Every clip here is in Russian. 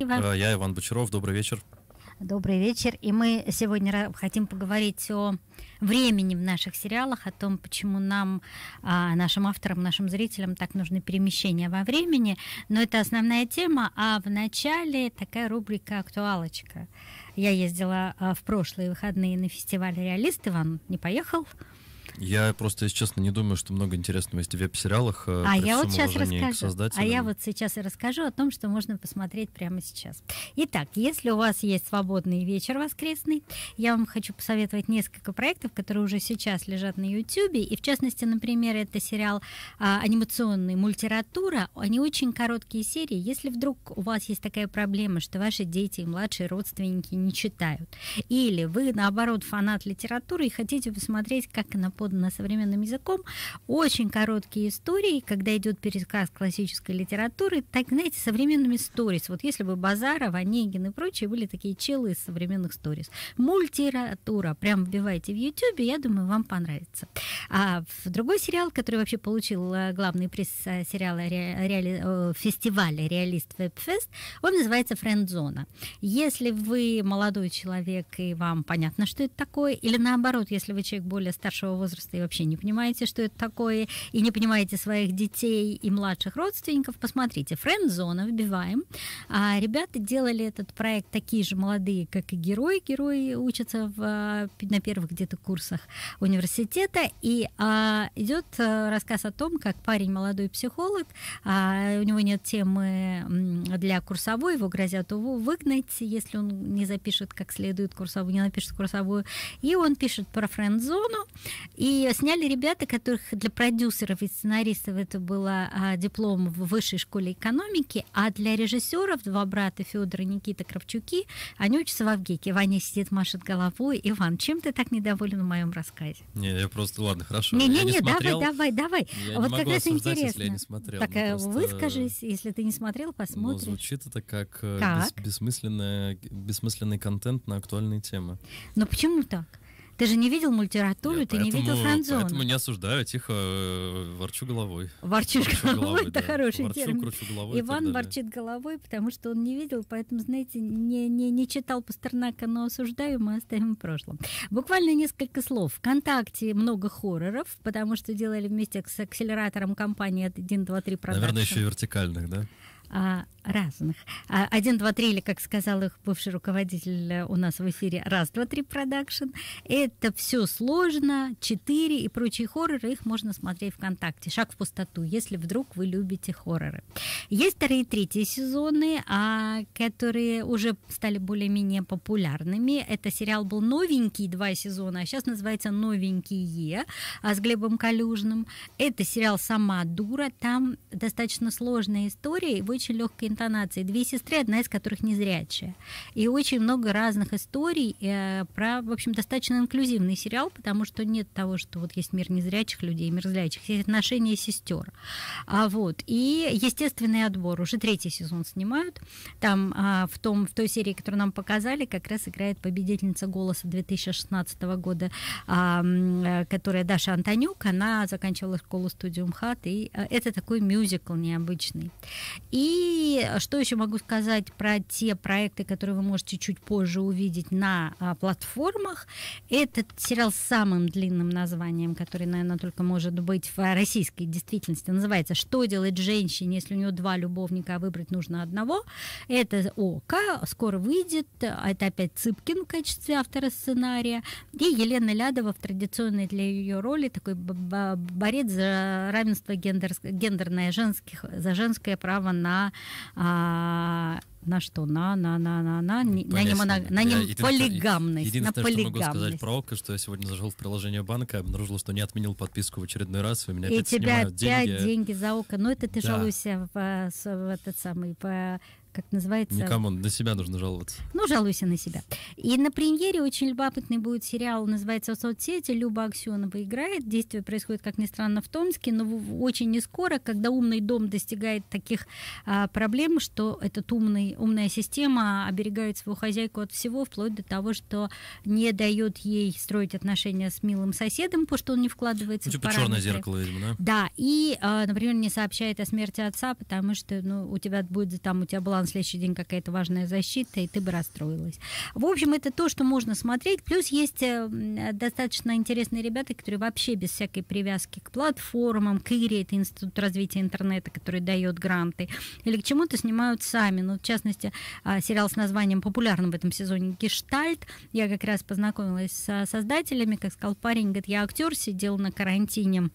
Иван. Э, я Иван Бочаров, добрый вечер. Добрый вечер. И мы сегодня хотим поговорить о времени в наших сериалах, о том, почему нам, а, нашим авторам, нашим зрителям так нужны перемещения во времени. Но это основная тема, а в начале такая рубрика «Актуалочка». Я ездила а, в прошлые выходные на фестиваль «Реалист». Иван не поехал. Я просто, если честно, не думаю, что много интересного есть в веб-сериалах. Э, а я вот сейчас расскажу. А я вот сейчас и расскажу о том, что можно посмотреть прямо сейчас. Итак, если у вас есть свободный вечер воскресный, я вам хочу посоветовать несколько проектов, которые уже сейчас лежат на YouTube. И в частности, например, это сериал а, анимационный «Мультиратура». Они очень короткие серии. Если вдруг у вас есть такая проблема, что ваши дети и младшие родственники не читают, или вы, наоборот, фанат литературы и хотите посмотреть, как она под модно современным языком, очень короткие истории, когда идет пересказ классической литературы, так, знаете, современными сторис. Вот если бы Базаров, Онегин и прочие были такие челы из современных сторис. Мультиратура, прям вбивайте в YouTube, я думаю, вам понравится. А другой сериал, который вообще получил э, главный приз э, сериала реали... фестиваля «Реалист Вебфест», он называется «Френдзона». Если вы молодой человек и вам понятно, что это такое, или наоборот, если вы человек более старшего возраста, возраста и вообще не понимаете, что это такое, и не понимаете своих детей и младших родственников, посмотрите, френд-зона, вбиваем. А ребята делали этот проект такие же молодые, как и герои. Герои учатся в, а, на первых где-то курсах университета. И а, идет э, рассказ о том, как парень молодой психолог, а, у него нет темы для курсовой, его грозят его выгнать, если он не запишет как следует курсовую, не напишет курсовую. И он пишет про френд-зону. И и сняли ребята, которых для продюсеров и сценаристов это было а, диплом в высшей школе экономики, а для режиссеров два брата Федора и Никита Кравчуки, они учатся в Авгике. Ваня сидит, машет головой. Иван, чем ты так недоволен в моем рассказе? Не, я просто, ладно, хорошо. Не, не, не, не давай, давай, давай. Я вот не как раз интересно. Если я не смотрел, так ну, э, просто... выскажись, если ты не смотрел, ну, посмотришь. Ну, звучит это как, как? Э, бес, бессмысленный контент на актуальные темы. Но почему так? Ты же не видел мультиратуру, ты не видел Франзона. Поэтому не осуждаю, тихо э, ворчу головой. Ворчишь ворчу головой, головой это да. хороший ворчу, термин. Кручу головой Иван ворчит головой, потому что он не видел, поэтому, знаете, не, не, не читал Пастернака, но осуждаю, мы оставим в прошлом. Буквально несколько слов. Вконтакте много хорроров, потому что делали вместе с акселератором компании 123 продажи. Наверное, еще и вертикальных, да? А, Разных. А, один, два, три, или, как сказал их бывший руководитель э, у нас в эфире, раз, два, три продакшн. Это все сложно. Четыре и прочие хорроры, их можно смотреть ВКонтакте. Шаг в пустоту, если вдруг вы любите хорроры. Есть вторые и третьи сезоны, а, которые уже стали более-менее популярными. Это сериал был новенький, два сезона, а сейчас называется «Новенькие» а с Глебом Калюжным. Это сериал «Сама дура». Там достаточно сложная история и очень легкой интонации. Две сестры, одна из которых незрячая. И очень много разных историй э, про, в общем, достаточно инклюзивный сериал, потому что нет того, что вот есть мир незрячих людей, мир зрячих, есть отношения сестер. А вот. И естественный отбор. Уже третий сезон снимают. Там а, в, том, в той серии, которую нам показали, как раз играет победительница «Голоса» 2016 года, а, э, которая Даша Антонюк. Она заканчивала школу студиум МХАТ. И а, это такой мюзикл необычный. И Э, что еще могу сказать про те проекты, которые вы можете чуть позже увидеть на а, платформах. Этот сериал с самым длинным названием, который, наверное, только может быть в э, российской действительности, называется «Что делать женщине, если у нее два любовника, а выбрать нужно одного?» Это ОК, скоро выйдет. Это опять Цыпкин в качестве автора сценария. И Елена Лядова в традиционной для ее роли такой борец за равенство гендер, гендерное женских, за женское право на а, на что? На, на, на, на, на, ну, на, не моно, на не полигамность. Единственное, на полигамность. что могу сказать про ОКО, что я сегодня зашел в приложение банка, обнаружил, что не отменил подписку в очередной раз, и меня и опять тебя опять деньги. деньги за ОКО. Ну, это ты да. жалуйся в, э, в этот самый, по как называется... Никому, на себя нужно жаловаться. Ну, жалуйся на себя. И на премьере очень любопытный будет сериал, называется «Соцсети». Люба Аксенова играет. Действие происходит, как ни странно, в Томске, но очень не скоро, когда «Умный дом» достигает таких а, проблем, что этот умный, умная система оберегает свою хозяйку от всего, вплоть до того, что не дает ей строить отношения с милым соседом, потому что он не вкладывается ну, типа в параметры. черное зеркало, видимо, да? Да, и, а, например, не сообщает о смерти отца, потому что ну, у тебя будет там, у тебя баланс следующий день какая-то важная защита, и ты бы расстроилась. В общем, это то, что можно смотреть. Плюс есть э, достаточно интересные ребята, которые вообще без всякой привязки к платформам, к ИРИ, это Институт развития интернета, который дает гранты, или к чему-то снимают сами. Ну, в частности, а, сериал с названием популярным в этом сезоне «Гештальт». Я как раз познакомилась с создателями, как сказал парень, говорит, я актер, сидел на карантине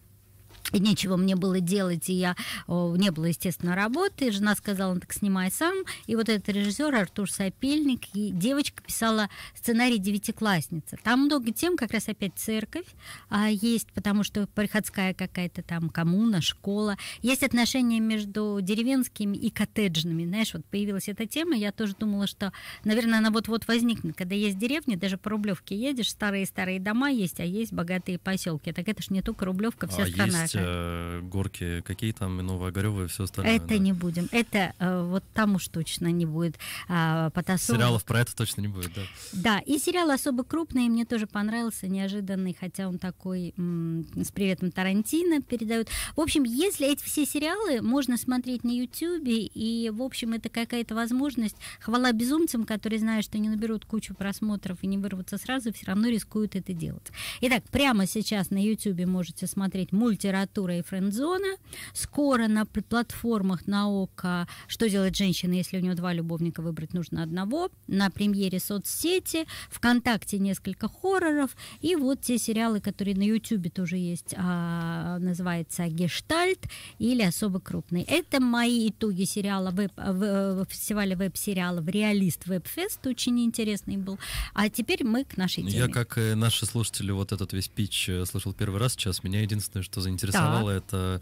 и нечего мне было делать, и я о, не было, естественно, работы. Жена сказала, ну так снимай сам. И вот этот режиссер Артур Сапельник, и девочка писала сценарий «Девятиклассница». Там много тем, как раз опять церковь а, есть, потому что приходская какая-то там коммуна, школа. Есть отношения между деревенскими и коттеджными. Знаешь, вот появилась эта тема, я тоже думала, что, наверное, она вот-вот возникнет. Когда есть деревни, даже по Рублевке едешь, старые-старые дома есть, а есть богатые поселки. Так это же не только Рублевка, вся а страна. Есть э, э, горки, какие там, и Новоогарёвы и все остальное. Это да. не будем. Это э, вот там уж точно не будет э, потасовок. Сериалов про это точно не будет, да. Да, и сериал особо крупный, мне тоже понравился, неожиданный, хотя он такой м- с приветом Тарантино передают. В общем, если эти все сериалы можно смотреть на Ютьюбе, и, в общем, это какая-то возможность. Хвала безумцам, которые знают, что не наберут кучу просмотров и не вырвутся сразу, все равно рискуют это делать. Итак, прямо сейчас на Ютьюбе можете смотреть мультираж литература и френдзона. Скоро на платформах наука «Что делать женщина, если у нее два любовника, выбрать нужно одного». На премьере соцсети, ВКонтакте несколько хорроров. И вот те сериалы, которые на Ютубе тоже есть, а, называется «Гештальт» или «Особо крупный». Это мои итоги сериала веб, в, фестиваля веб-сериалов «Реалист Вебфест». Очень интересный был. А теперь мы к нашей ну, теме. Я, как и э, наши слушатели, вот этот весь пич э, слышал первый раз сейчас. Меня единственное, что заинтересовало заинтересовало это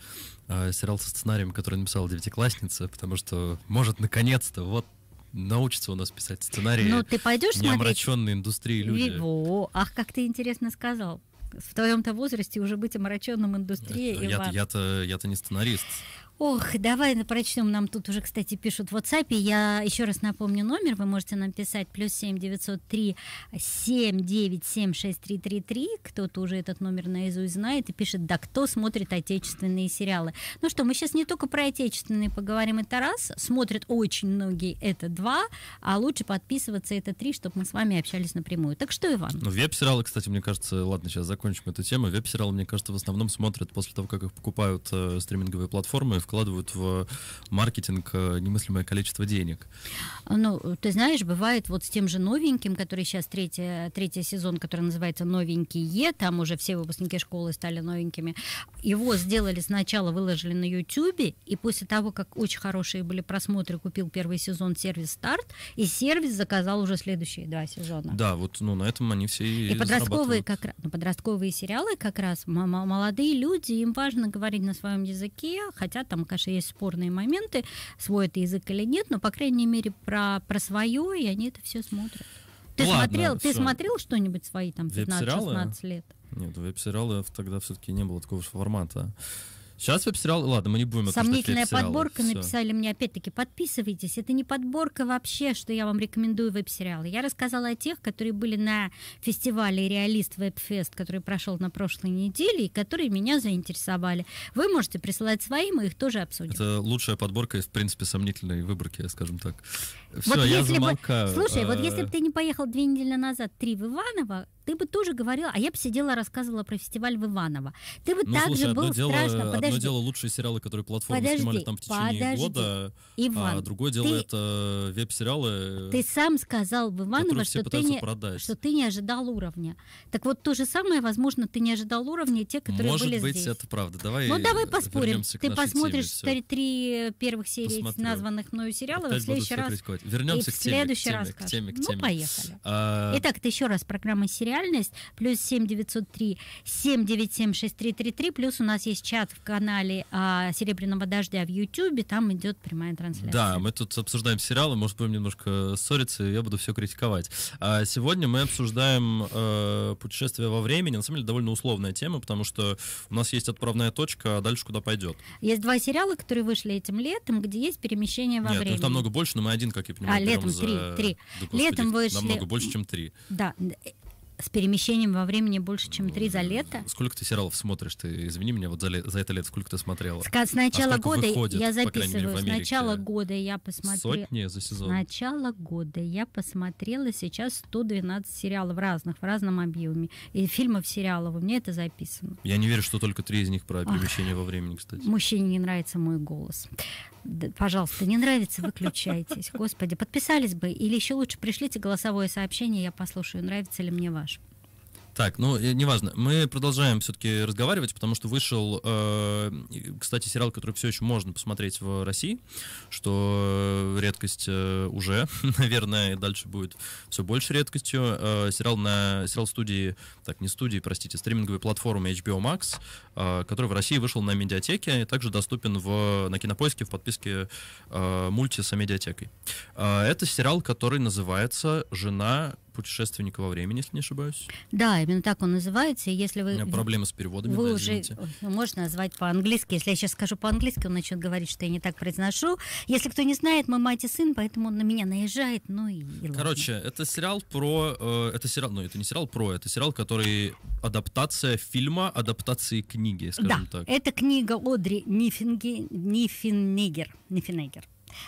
а, сериал со сценарием, который написала девятиклассница, потому что, может, наконец-то, вот научится у нас писать сценарии. Ну, ты пойдешь не омраченные индустрии люди. Во, ах, как ты интересно сказал. В твоем-то возрасте уже быть омраченным индустрией. Я-то, я-то, я-то не сценарист. Ох, давай прочтем. Нам тут уже, кстати, пишут в WhatsApp. Я еще раз напомню номер. Вы можете нам писать плюс семь девятьсот три семь девять семь шесть три три три. Кто-то уже этот номер наизусть знает и пишет, да кто смотрит отечественные сериалы. Ну что, мы сейчас не только про отечественные поговорим, это раз. Смотрят очень многие, это два. А лучше подписываться, это три, чтобы мы с вами общались напрямую. Так что, Иван? Ну, веб-сериалы, кстати, мне кажется, ладно, сейчас закончим эту тему. Веб-сериалы, мне кажется, в основном смотрят после того, как их покупают э, стриминговые платформы, в вкладывают в э, маркетинг э, немыслимое количество денег. А, ну, ты знаешь, бывает вот с тем же новеньким, который сейчас третий, третий сезон, который называется «Новенькие», там уже все выпускники школы стали новенькими, его сделали сначала, выложили на YouTube, и после того, как очень хорошие были просмотры, купил первый сезон сервис «Старт», и сервис заказал уже следующие два сезона. Да, вот ну, на этом они все и, и подростковые, как, ну, подростковые сериалы как раз молодые люди, им важно говорить на своем языке, хотя там там, конечно, есть спорные моменты, свой это язык или нет, но, по крайней мере, про, про свое, и они это все смотрят. Ты Ладно, смотрел, все. ты смотрел что-нибудь свои там 15-16 лет? Нет, веб сериалы тогда все-таки не было такого формата. Сейчас веб-сериал, ладно, мы не будем Сомнительная подборка написали мне, опять-таки, подписывайтесь. Это не подборка вообще, что я вам рекомендую веб-сериалы. Я рассказала о тех, которые были на фестивале реалист Вебфест, который прошел на прошлой неделе, и которые меня заинтересовали. Вы можете присылать свои, мы их тоже обсудим. Это лучшая подборка из, в принципе, сомнительной выборки, скажем так. Все, вот я если замолкаю. Бы, слушай, а... вот если а. бы ты не поехал две недели назад, три в Иваново, ты бы тоже говорил, а я бы сидела, рассказывала про фестиваль в Иваново. Ты бы ну, также слушай, был дело, страшно. Подожди. Одно дело лучшие сериалы, которые платформы подожди, снимали там в течение подожди. года, а Иван, а другое дело ты, это веб-сериалы. Ты сам сказал в Иваново, что ты, не, что ты не ожидал уровня. Так вот то же самое, возможно, ты не ожидал уровня те, которые Может были быть, здесь. это правда. Давай. Ну давай поспорим. Ты посмотришь теме, три первых серий Посмотрю. названных мною сериалов в следующий раз. Вернемся к теме, следующий раз Ну поехали. А, Итак, ты еще раз программа сериал реальность, плюс 7 903 797 6333, плюс у нас есть чат в канале а, Серебряного дождя в Ютьюбе, там идет прямая трансляция. Да, мы тут обсуждаем сериалы, может, будем немножко ссориться, я буду все критиковать. А сегодня мы обсуждаем э, путешествие во времени, на самом деле довольно условная тема, потому что у нас есть отправная точка, а дальше куда пойдет. Есть два сериала, которые вышли этим летом, где есть перемещение во Нет, ну, времени. Нет, там много больше, но мы один, как я понимаю, а, летом три, три. Да, господи, летом вышли... Намного больше, чем три. Да, с перемещением во времени больше, чем три за лето. Сколько ты сериалов смотришь? Ты извини меня, вот за, ле- за это лето сколько ты смотрела? С, с начала а года выходит, я записываю. Мере, с начала года я посмотрела. Сотни за сезон. С начала года я посмотрела сейчас 112 сериалов разных, в разном объеме. И фильмов, сериалов. У меня это записано. Я не верю, что только три из них про перемещение Ах. во времени, кстати. Мужчине не нравится мой голос. Пожалуйста, не нравится, выключайтесь. Господи, подписались бы. Или еще лучше пришлите голосовое сообщение, я послушаю, нравится ли мне ваш. Так, ну, э, неважно. Мы продолжаем все-таки разговаривать, потому что вышел, э, кстати, сериал, который все еще можно посмотреть в России, что э, редкость э, уже, наверное, и дальше будет все больше редкостью. Э, сериал на сериал студии, так, не студии, простите, стриминговой платформы HBO Max, э, который в России вышел на медиатеке и также доступен в, на кинопоиске в подписке э, мульти с медиатекой. Э, это сериал, который называется «Жена путешественника во времени, если не ошибаюсь. Да, именно так он называется. И если вы... У меня проблемы с переводами. Вы да, уже ну, можно назвать по-английски. Если я сейчас скажу по-английски, он начнет говорить, что я не так произношу. Если кто не знает, мы мать и сын, поэтому он на меня наезжает. Ну и. Короче, это сериал про. Э, это сериал. Ну, это не сериал про, это сериал, который адаптация фильма, адаптации книги, скажем да, так. Это книга Одри Нифинги, Нифиннегер. Нифиннегер.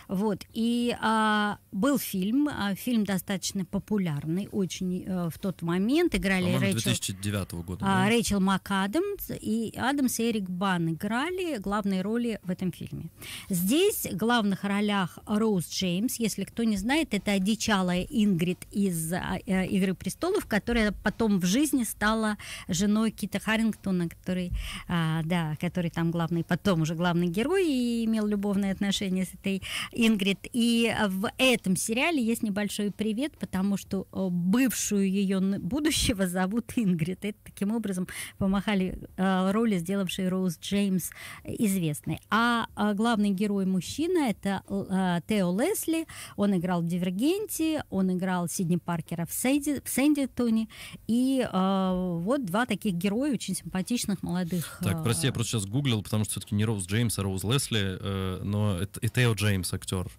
Вот. И а, был фильм, а, фильм достаточно популярный, очень а, в тот момент играли Рэйчел, 2009 года, а, Рэйчел МакАдамс и Адамс и Эрик Бан играли главные роли в этом фильме. Здесь в главных ролях Роуз Джеймс, если кто не знает, это одичалая Ингрид из а, э, «Игры престолов», которая потом в жизни стала женой Кита Харрингтона, который, а, да, который там главный, потом уже главный герой и имел любовные отношения с этой Ингрид. И в этом сериале есть небольшой привет, потому что э, бывшую ее будущего зовут Ингрид. Это таким образом помахали э, роли, сделавшие Роуз Джеймс известной. А, а главный герой мужчина это э, Тео Лесли. Он играл в Дивергенте, он играл Сидни Паркера в Сэнди, в Сэнди Тони. И вот два таких героя очень симпатичных молодых. Так, прости, я просто сейчас гуглил, потому что все-таки не Роуз Джеймс, а Роуз Лесли, но это и Тео Джеймс Джеймс актер.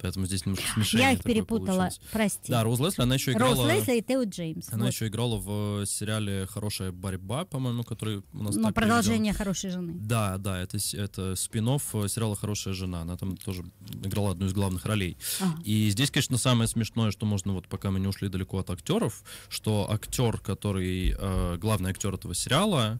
Поэтому здесь немножко смешение. Я их перепутала, получилось. прости. Да, Роуз Лесли, она еще играла... Роуз Лесли и Тео Джеймс. Она вот. еще играла в э, сериале «Хорошая борьба», по-моему, который у нас Но ну, продолжение переведен. «Хорошей жены». Да, да, это, это спин э, сериала «Хорошая жена». Она там тоже играла одну из главных ролей. Ага. И здесь, конечно, самое смешное, что можно, вот пока мы не ушли далеко от актеров, что актер, который э, главный актер этого сериала,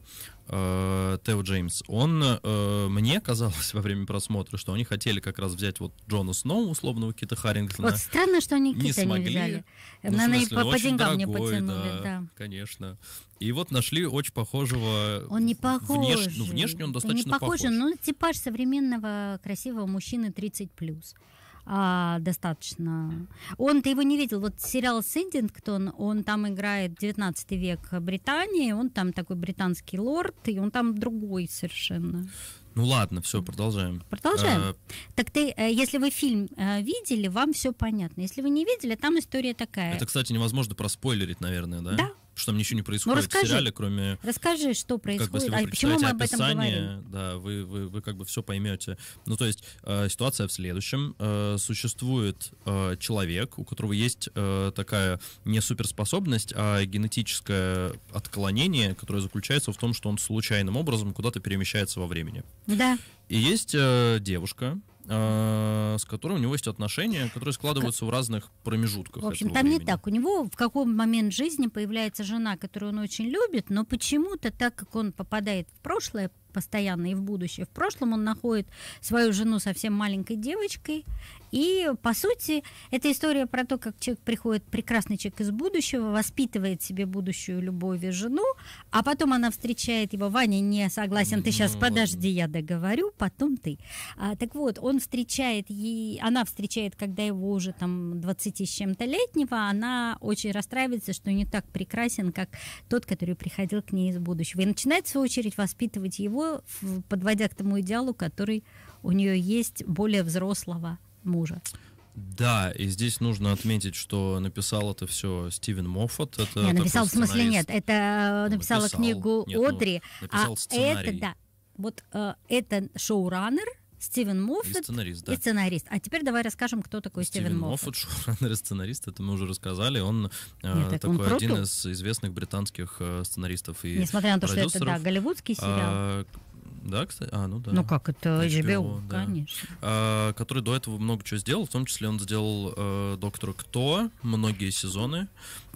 э, Тео Джеймс, он э, мне казалось во время просмотра, что они хотели как раз взять вот Джона Сноу, условного Кита Харрингтона. Вот странно, что они Кита не, смогли. не взяли. Ну, Она смысле, по, по деньгам дорогой, не потянули, да, да. Конечно. И вот нашли очень похожего. Он не похож. Внеш... Ну, внешне он достаточно он не похож. похож. Ну, типаж современного красивого мужчины 30+. плюс а, достаточно. Он, ты его не видел. Вот сериал «Сэндингтон», он там играет 19 век Британии, он там такой британский лорд, и он там другой совершенно. Ну ладно, все, продолжаем. Продолжаем. А... Так ты, э, если вы фильм э, видели, вам все понятно. Если вы не видели, там история такая. Это, кстати, невозможно проспойлерить, наверное, да? Да, что там ничего не происходит ну, расскажи, в сериале, кроме... Расскажи, что происходит, как бы, а почему мы об этом описание, говорим? Да, вы, вы, вы как бы все поймете. Ну, то есть э, ситуация в следующем. Э, существует э, человек, у которого есть э, такая не суперспособность, а генетическое отклонение, которое заключается в том, что он случайным образом куда-то перемещается во времени. Да. И есть э, девушка, Э, с которым у него есть отношения, которые складываются в разных промежутках. В общем, там времени. не так. У него в каком момент жизни появляется жена, которую он очень любит, но почему-то, так как он попадает в прошлое, постоянно и в будущее. В прошлом он находит свою жену совсем маленькой девочкой. И, по сути, это история про то, как человек приходит, прекрасный человек из будущего, воспитывает себе будущую любовь и жену, а потом она встречает его, Ваня не согласен, ты сейчас ну подожди, я договорю, потом ты. А, так вот, он встречает, ей, она встречает, когда его уже там 20 с чем-то летнего, она очень расстраивается, что не так прекрасен, как тот, который приходил к ней из будущего. И начинает, в свою очередь, воспитывать его подводя к тому идеалу, который у нее есть более взрослого мужа. Да, и здесь нужно отметить, что написал это все Стивен Моффат. Это, я написал, в смысле нет, это э, написала написал, книгу нет, ну, Одри, ну, написал а сценарий. это да, вот э, это шоураннер, Стивен Моффат и сценарист. Да. И сценарист. А теперь давай расскажем, кто такой Стивен, Стивен Моффат. Моффат, сценарист, это мы уже рассказали. Он э, Нет, так такой он один из известных британских э, сценаристов и Несмотря на то, что это да, голливудский а, сериал. А, да, кстати. А, ну да. Ну как, это HBO, HBO да. конечно. А, который до этого много чего сделал, в том числе он сделал э, Доктора Кто, многие сезоны,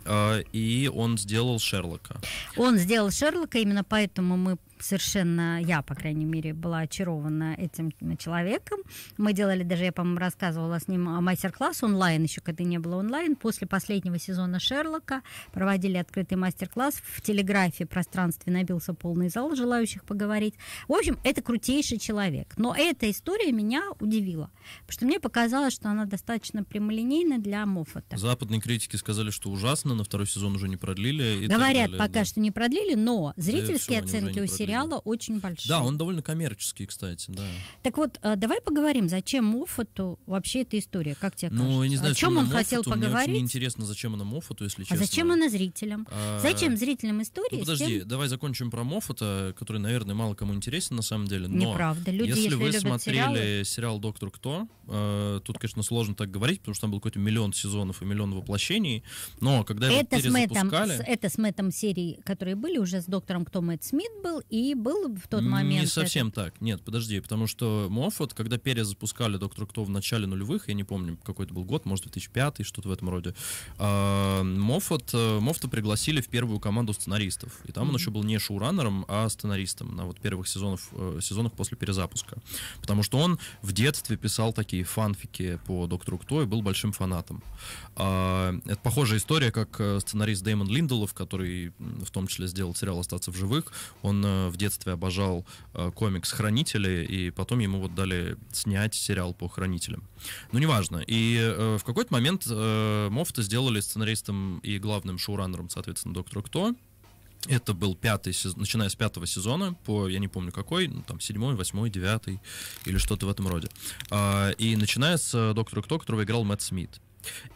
э, и он сделал Шерлока. Он сделал Шерлока, именно поэтому мы совершенно я, по крайней мере, была очарована этим э, человеком. Мы делали, даже я, по-моему, рассказывала с ним мастер-класс онлайн, еще когда не было онлайн. После последнего сезона Шерлока проводили открытый мастер-класс. В телеграфе пространстве набился полный зал желающих поговорить. В общем, это крутейший человек. Но эта история меня удивила, потому что мне показалось, что она достаточно прямолинейна для Моффата. Западные критики сказали, что ужасно, на второй сезон уже не продлили. Говорят, пока да. что не продлили, но зрительские оценки у сериала очень большой. Да, он довольно коммерческий, кстати, да. Так вот, э, давай поговорим, зачем Моффату вообще эта история, как тебе ну, кажется? Ну, не знаю, О чем он Моффату, хотел поговорить? Мне интересно, зачем она Моффату, если а честно. А зачем она зрителям? А... Зачем зрителям истории? Ну, подожди, тем... давай закончим про Моффата, который, наверное, мало кому интересен на самом деле. Но Неправда. Люди, если, если вы смотрели сериалы... сериал «Доктор Кто», э, тут, конечно, сложно так говорить, потому что там был какой-то миллион сезонов и миллион воплощений, но когда это его перезапускали... С Мэттом, это с Мэттом серии, которые были, уже с «Доктором Кто» Мэтт Смит был, и был в тот момент. Не совсем это... так. Нет, подожди, потому что Моффат, когда перезапускали Доктор Кто в начале нулевых, я не помню, какой это был год, может, 2005, что-то в этом роде, Моффат, Моффата э, пригласили в первую команду сценаристов. И там mm-hmm. он еще был не шоураннером, а сценаристом на вот первых сезонов, э, сезонах после перезапуска. Потому что он в детстве писал такие фанфики по Доктору Кто и был большим фанатом. А, это похожая история, как э, сценарист Дэймон Линделов, который в том числе сделал сериал «Остаться в живых», он в детстве обожал э, комикс «Хранители», и потом ему вот дали снять сериал по «Хранителям». Ну, неважно. И э, в какой-то момент э, Мофта сделали сценаристом и главным шоураннером, соответственно, «Доктора Кто». Это был пятый сезон, начиная с пятого сезона, по, я не помню какой, ну, там, седьмой, восьмой, девятый, или что-то в этом роде. Э, и начиная с э, «Доктора Кто», которого играл Мэтт Смит.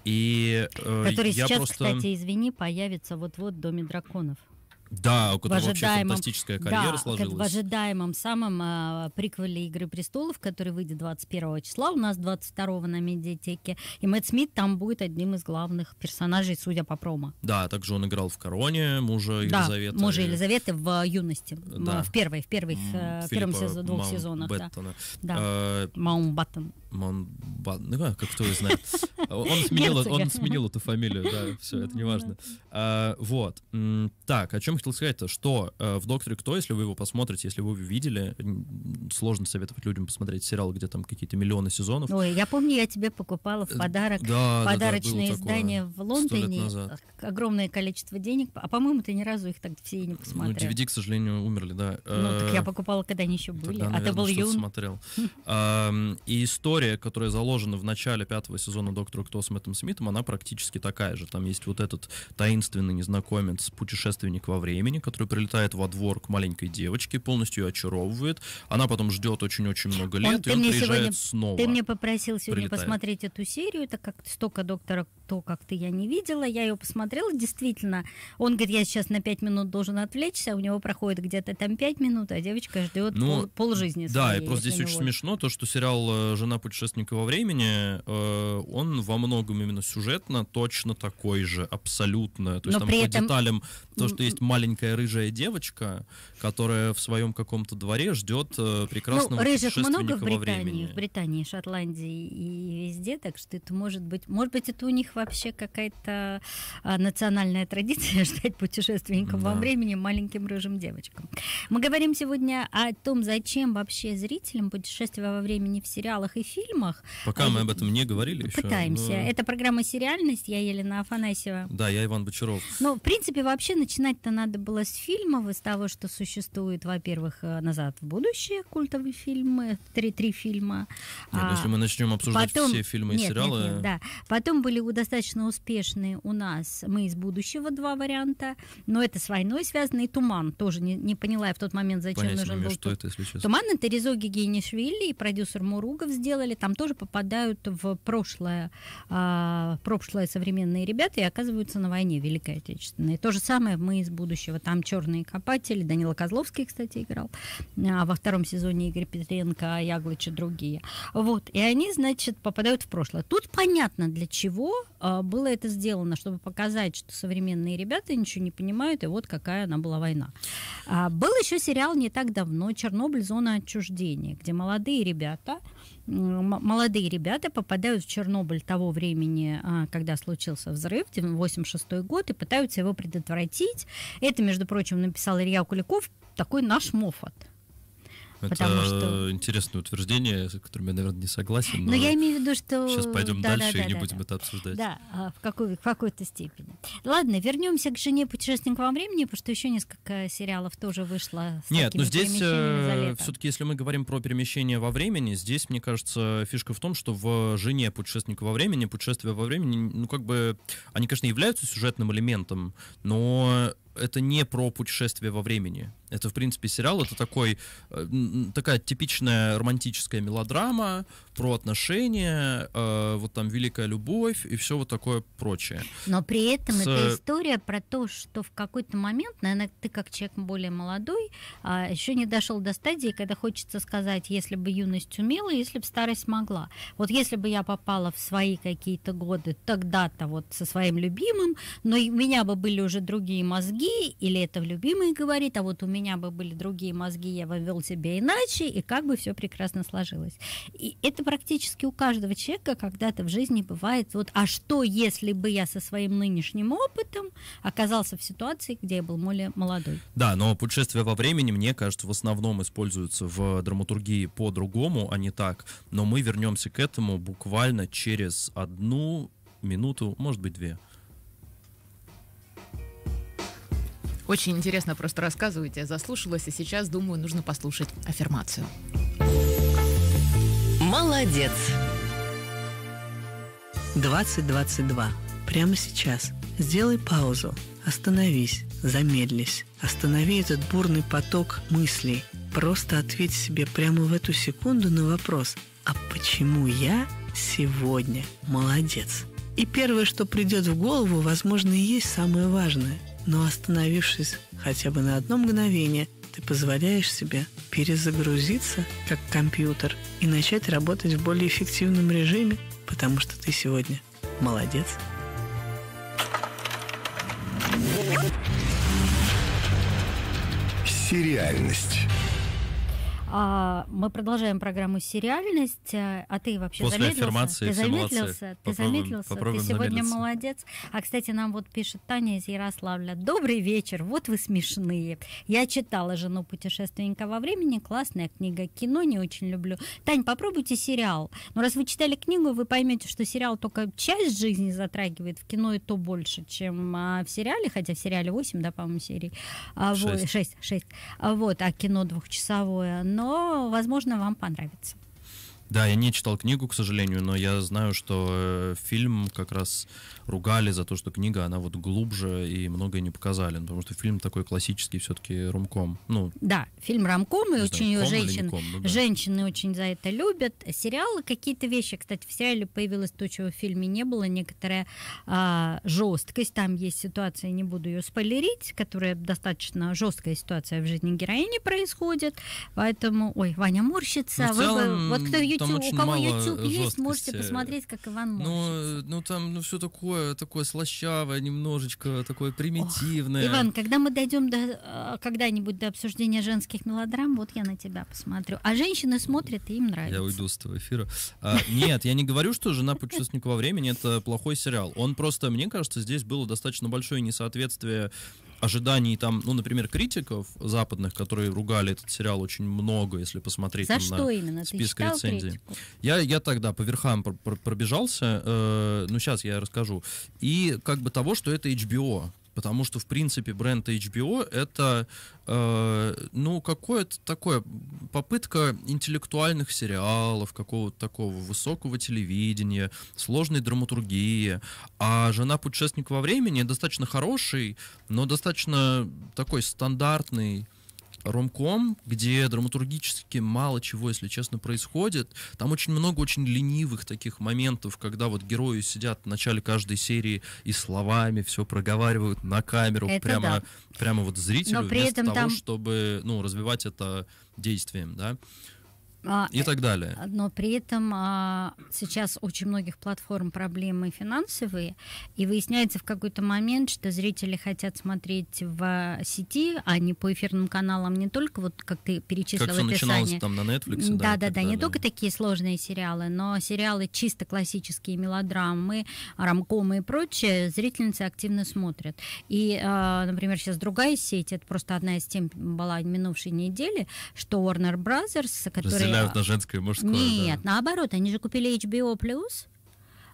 И, э, Который я сейчас, просто... кстати, извини, появится вот-вот в Доме драконов. Да, у которого вообще фантастическая карьера да, сложилась. В ожидаемом самом э, приквеле «Игры престолов», который выйдет 21 числа, у нас 22 на медиатеке, и Мэтт Смит там будет одним из главных персонажей, судя по промо. Да, также он играл в «Короне» мужа Елизаветы. Да, мужа Елизаветы в э, «Юности», да. в первой, в первых, э, Филиппа, первом сезон, двух Маунт сезонах. Да, да. Э, Маунт Баттон. Монбан, ну как кто его знает. Он сменил, он сменил эту фамилию, да, все, это не важно. А, вот. Так, о чем хотел сказать-то, что э, в «Докторе Кто», если вы его посмотрите, если вы его видели, сложно советовать людям посмотреть сериал, где там какие-то миллионы сезонов. Ой, я помню, я тебе покупала в э, подарок да, подарочное да, да, издание в Лондоне. Огромное количество денег, а по-моему, ты ни разу их так все и не ну, посмотрел. Ну, DVD, к сожалению, умерли, да. Ну, так я э, покупала, когда они еще были, Тогда, а ты был юн. смотрел. И история история, которая заложена в начале пятого сезона «Доктора Кто» с Мэттом Смитом, она практически такая же. Там есть вот этот таинственный незнакомец, путешественник во времени, который прилетает во двор к маленькой девочке, полностью очаровывает. Она потом ждет очень-очень много лет, он, и он приезжает сегодня, снова. Ты мне попросил сегодня прилетает. посмотреть эту серию, так как столько «Доктора Кто» как-то я не видела, я ее посмотрела, действительно. Он говорит, я сейчас на пять минут должен отвлечься, у него проходит где-то там пять минут, а девочка ждет ну, пол, пол жизни. Да, и просто здесь очень смешно то, что сериал э, «Жена путешественника» путешественника во времени, э, он во многом именно сюжетно точно такой же, абсолютно. То есть Но там по этом... деталям то, что есть маленькая рыжая девочка, которая в своем каком-то дворе ждет э, прекрасного ну, рыжих много в Британии, во времени. в Британии, Шотландии и везде, так что это может быть, может быть, это у них вообще какая-то а, национальная традиция ждать путешественников да. во времени маленьким рыжим девочкам. Мы говорим сегодня о том, зачем вообще зрителям путешествия во времени в сериалах и фильмах фильмах. Пока а мы об этом не говорили пытаемся. еще. Пытаемся. Но... Это программа «Сериальность», я Елена Афанасьева. Да, я Иван Бочаров. Ну, в принципе, вообще начинать-то надо было с фильмов, из того, что существует, во-первых, э, «Назад в будущее», культовые фильмы, э, три, три фильма. Нет, ну, а, если мы начнем обсуждать потом... все фильмы и нет, сериалы... Нет, нет, да. Потом были достаточно успешные у нас «Мы из будущего» два варианта, но это с войной связано, и «Туман» тоже не, не поняла я в тот момент, зачем Понятия нужен был. что это, если честно. «Туман» — это Резо Гигенишвили и продюсер Муругов сделали далее, там тоже попадают в прошлое, а, прошлое современные ребята и оказываются на войне Великой Отечественной. То же самое мы из будущего. Там черные копатели, Данила Козловский, кстати, играл, а во втором сезоне Игорь Петренко, а Яглыч и другие. Вот, и они, значит, попадают в прошлое. Тут понятно, для чего а, было это сделано, чтобы показать, что современные ребята ничего не понимают, и вот какая она была война. А, был еще сериал не так давно «Чернобыль. Зона отчуждения», где молодые ребята молодые ребята попадают в Чернобыль того времени, а, когда случился взрыв, 1986 год, и пытаются его предотвратить. Это, между прочим, написал Илья Куликов, такой наш Моффат. Это что... интересное утверждение, с которым я, наверное, не согласен. Но, но я имею в виду, что... Сейчас пойдем да, дальше да, да, и не да, будем да. это обсуждать. Да, а, в, какой, в какой-то степени. Ладно, вернемся к «Жене путешественника во времени», потому что еще несколько сериалов тоже вышло с Нет, но ну здесь э, все-таки, если мы говорим про перемещение во времени, здесь, мне кажется, фишка в том, что в «Жене путешественника во времени», путешествие во времени, ну, как бы, они, конечно, являются сюжетным элементом, но это не про путешествие во времени. Это, в принципе, сериал, это такой, э, такая типичная романтическая мелодрама про отношения, э, вот там «Великая любовь» и все вот такое прочее. Но при этом С... это история про то, что в какой-то момент, наверное, ты как человек более молодой, э, а, еще не дошел до стадии, когда хочется сказать, если бы юность умела, если бы старость могла. Вот если бы я попала в свои какие-то годы тогда-то вот со своим любимым, но у меня бы были уже другие мозги, другие, или это в любимые говорит, а вот у меня бы были другие мозги, я бы вел себя иначе, и как бы все прекрасно сложилось. И это практически у каждого человека когда-то в жизни бывает, вот, а что, если бы я со своим нынешним опытом оказался в ситуации, где я был более молодой? Да, но путешествие во времени, мне кажется, в основном используется в драматургии по-другому, а не так. Но мы вернемся к этому буквально через одну минуту, может быть, две. Очень интересно просто рассказываете. Я заслушалась, и сейчас, думаю, нужно послушать аффирмацию. Молодец! 2022. Прямо сейчас. Сделай паузу. Остановись. Замедлись. Останови этот бурный поток мыслей. Просто ответь себе прямо в эту секунду на вопрос «А почему я сегодня молодец?» И первое, что придет в голову, возможно, и есть самое важное – но остановившись хотя бы на одно мгновение, ты позволяешь себе перезагрузиться, как компьютер, и начать работать в более эффективном режиме, потому что ты сегодня молодец. Сериальность. А, мы продолжаем программу «Сериальность». А, а ты вообще После замедлился? Аффирмации ты замедлился? Ты попробуем, замедлился? Попробуем ты сегодня замедлиться. молодец. А, кстати, нам вот пишет Таня из Ярославля. «Добрый вечер, вот вы смешные. Я читала «Жену путешественника во времени». Классная книга. Кино не очень люблю. Тань, попробуйте сериал. Но раз вы читали книгу, вы поймете, что сериал только часть жизни затрагивает. В кино и то больше, чем а, в сериале. Хотя в сериале 8, да, по-моему, серий. 6. 6, 6. Вот, а кино двухчасовое но, возможно, вам понравится. Да, я не читал книгу, к сожалению, но я знаю, что э, фильм как раз ругали за то, что книга, она вот глубже и многое не показали. Ну, потому что фильм такой классический все-таки ромком. Ну, да, фильм ромком, и очень знаю, женщин, ком, ну, да. женщины очень за это любят. Сериалы какие-то вещи, кстати, в сериале появилось то, чего в фильме не было, некоторая а, жесткость. Там есть ситуация, не буду ее спойлерить, которая достаточно жесткая ситуация в жизни героини происходит. Поэтому, ой, Ваня морщится. Ну, целом, вот кто YouTube, у кого YouTube есть, можете посмотреть, как Иван ну, морщится. Ну, ну там ну, все такое такое, такое слащавое, немножечко такое примитивное. Иван, когда мы дойдем до а, когда-нибудь до обсуждения женских мелодрам, вот я на тебя посмотрю. А женщины смотрят и им нравится. Я уйду с твоего эфира. А, нет, я не говорю, что жена путешественника во времени это плохой сериал. Он просто, мне кажется, здесь было достаточно большое несоответствие ожиданий там, ну, например, критиков западных, которые ругали этот сериал очень много, если посмотреть За там, что на именно? список Ты рецензий. Я, я тогда по верхам пробежался, э, ну, сейчас я расскажу. И как бы того, что это HBO, потому что, в принципе, бренд HBO — это, э, ну, какое-то такое, попытка интеллектуальных сериалов, какого-то такого высокого телевидения, сложной драматургии. А «Жена путешественника во времени» достаточно хороший, но достаточно такой стандартный ромком, где драматургически мало чего, если честно, происходит. Там очень много очень ленивых таких моментов, когда вот герои сидят в начале каждой серии и словами все проговаривают на камеру это прямо, да. прямо вот зрителю, Но при вместо этом того, там... чтобы ну, развивать это действием, да. А, и так далее. Э, но при этом а, сейчас очень многих платформ проблемы финансовые, и выясняется в какой-то момент, что зрители хотят смотреть в сети, а не по эфирным каналам, не только вот как ты перечислил как начиналось там на Netflix. Да, да, да, да не только такие сложные сериалы, но сериалы чисто классические, мелодрамы, рамкомы и прочее, зрительницы активно смотрят. И, а, например, сейчас другая сеть, это просто одна из тем была минувшей недели, что Warner Brothers, которая разделяют на женское и мужское. Нет, да. наоборот, они же купили HBO+,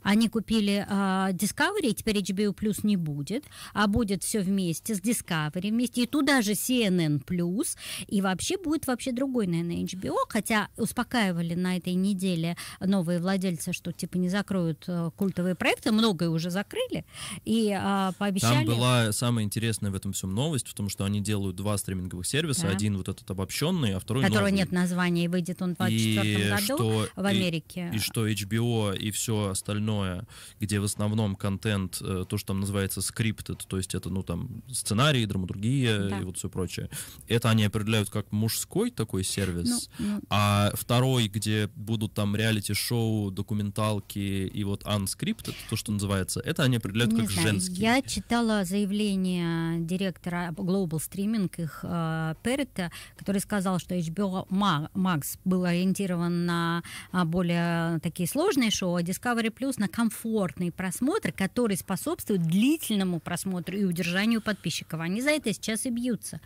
они купили э, Discovery, и теперь HBO Plus не будет, а будет все вместе с Discovery вместе, и туда же CNN Plus, и вообще будет вообще другой, наверное, HBO, хотя успокаивали на этой неделе новые владельцы, что типа не закроют э, культовые проекты, многое уже закрыли, и э, пообещали... Там была самая интересная в этом всем новость, в том, что они делают два стриминговых сервиса, да. один вот этот обобщенный, а второй Которого новый. нет названия, и выйдет он в 2024 году что, в Америке. И, и что HBO и все остальное основное, где в основном контент, э, то, что там называется scripted, то есть это, ну, там, сценарии драматургия да. и вот все прочее, это они определяют как мужской такой сервис, ну, ну... а второй, где будут там реалити-шоу, документалки и вот unscripted, то, что называется, это они определяют Не как знаю. женский. Я читала заявление директора Global Streaming, их э, Перрета, который сказал, что HBO Max был ориентирован на а, более такие сложные шоу, а Discovery Plus на важно комфортный просмотр, который способствует длительному просмотру и удержанию подписчиков. Они за это сейчас и бьются.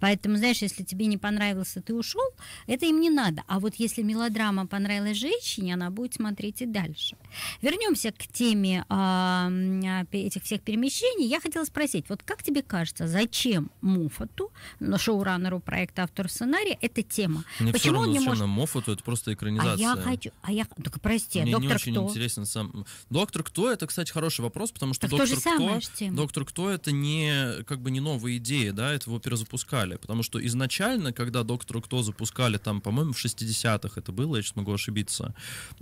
Поэтому, знаешь, если тебе не понравился, ты ушел, это им не надо. А вот если мелодрама понравилась женщине, она будет смотреть и дальше. Вернемся к теме э, этих всех перемещений. Я хотела спросить, вот как тебе кажется, зачем Муфату, ну, шоураннеру проекта автор сценария, эта тема? Мне Почему все равно, он не может... Муфату, это просто экранизация. А я хочу, а я, ну, только прости, а Мне доктор не очень кто? интересен сам. Доктор кто? Это, кстати, хороший вопрос, потому что так доктор кто, доктор кто это не как бы не новая идея, да, это его перезапускали далее. Потому что изначально, когда доктора Кто запускали, там, по-моему, в 60-х это было, я сейчас могу ошибиться,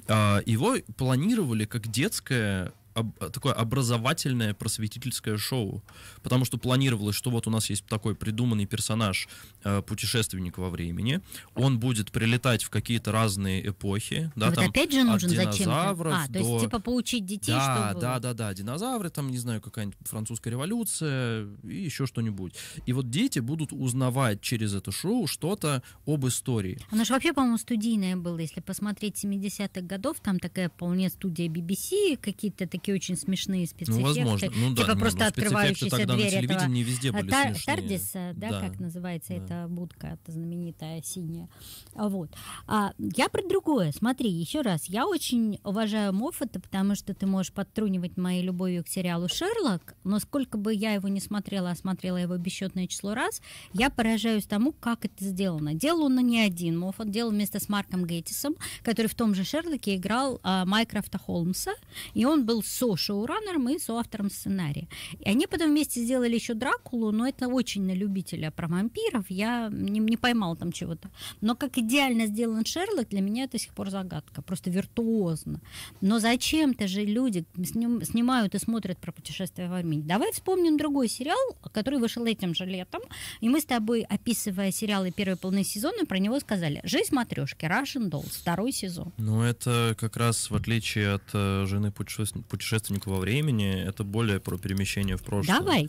а, его планировали как детское об, такое образовательное просветительское шоу, потому что планировалось, что вот у нас есть такой придуманный персонаж, э, путешественник во времени, он будет прилетать в какие-то разные эпохи, да, вот там опять же нужен от динозавров а, до... то есть типа поучить детей, да, чтобы... да, да, да, динозавры, там, не знаю, какая-нибудь французская революция и еще что-нибудь. И вот дети будут узнавать через это шоу что-то об истории. Оно же вообще, по-моему, студийное было, если посмотреть 70-х годов, там такая вполне студия BBC, какие-то такие такие очень смешные спецэффекты. Ну, возможно. Ну, да, типа ну, просто открывающиеся тогда двери на телевидении этого... везде а были Тар- смешные. Тардиса, да, да, как называется да. эта будка эта знаменитая синяя. Вот. А, я про другое. Смотри, еще раз. Я очень уважаю Моффата, потому что ты можешь подтрунивать моей любовью к сериалу «Шерлок», но сколько бы я его не смотрела, а смотрела его бесчетное число раз, я поражаюсь тому, как это сделано. Делал он не один Моффат, делал вместо с Марком Гейтисом который в том же «Шерлоке» играл а, Майкрофта Холмса, и он был со-шоураннером и автором сценария. И они потом вместе сделали еще «Дракулу», но это очень на любителя про вампиров, я не, не поймал там чего-то. Но как идеально сделан Шерлок, для меня это до сих пор загадка, просто виртуозно. Но зачем-то же люди сним, снимают и смотрят про путешествие во времени. Давай вспомним другой сериал, который вышел этим же летом, и мы с тобой, описывая сериалы первой половины сезона, про него сказали «Жизнь матрешки», «Russian Dolls», второй сезон. Ну, это как раз в отличие от э, «Жены путешествия путешественнику во времени, это более про перемещение в прошлое. Давай.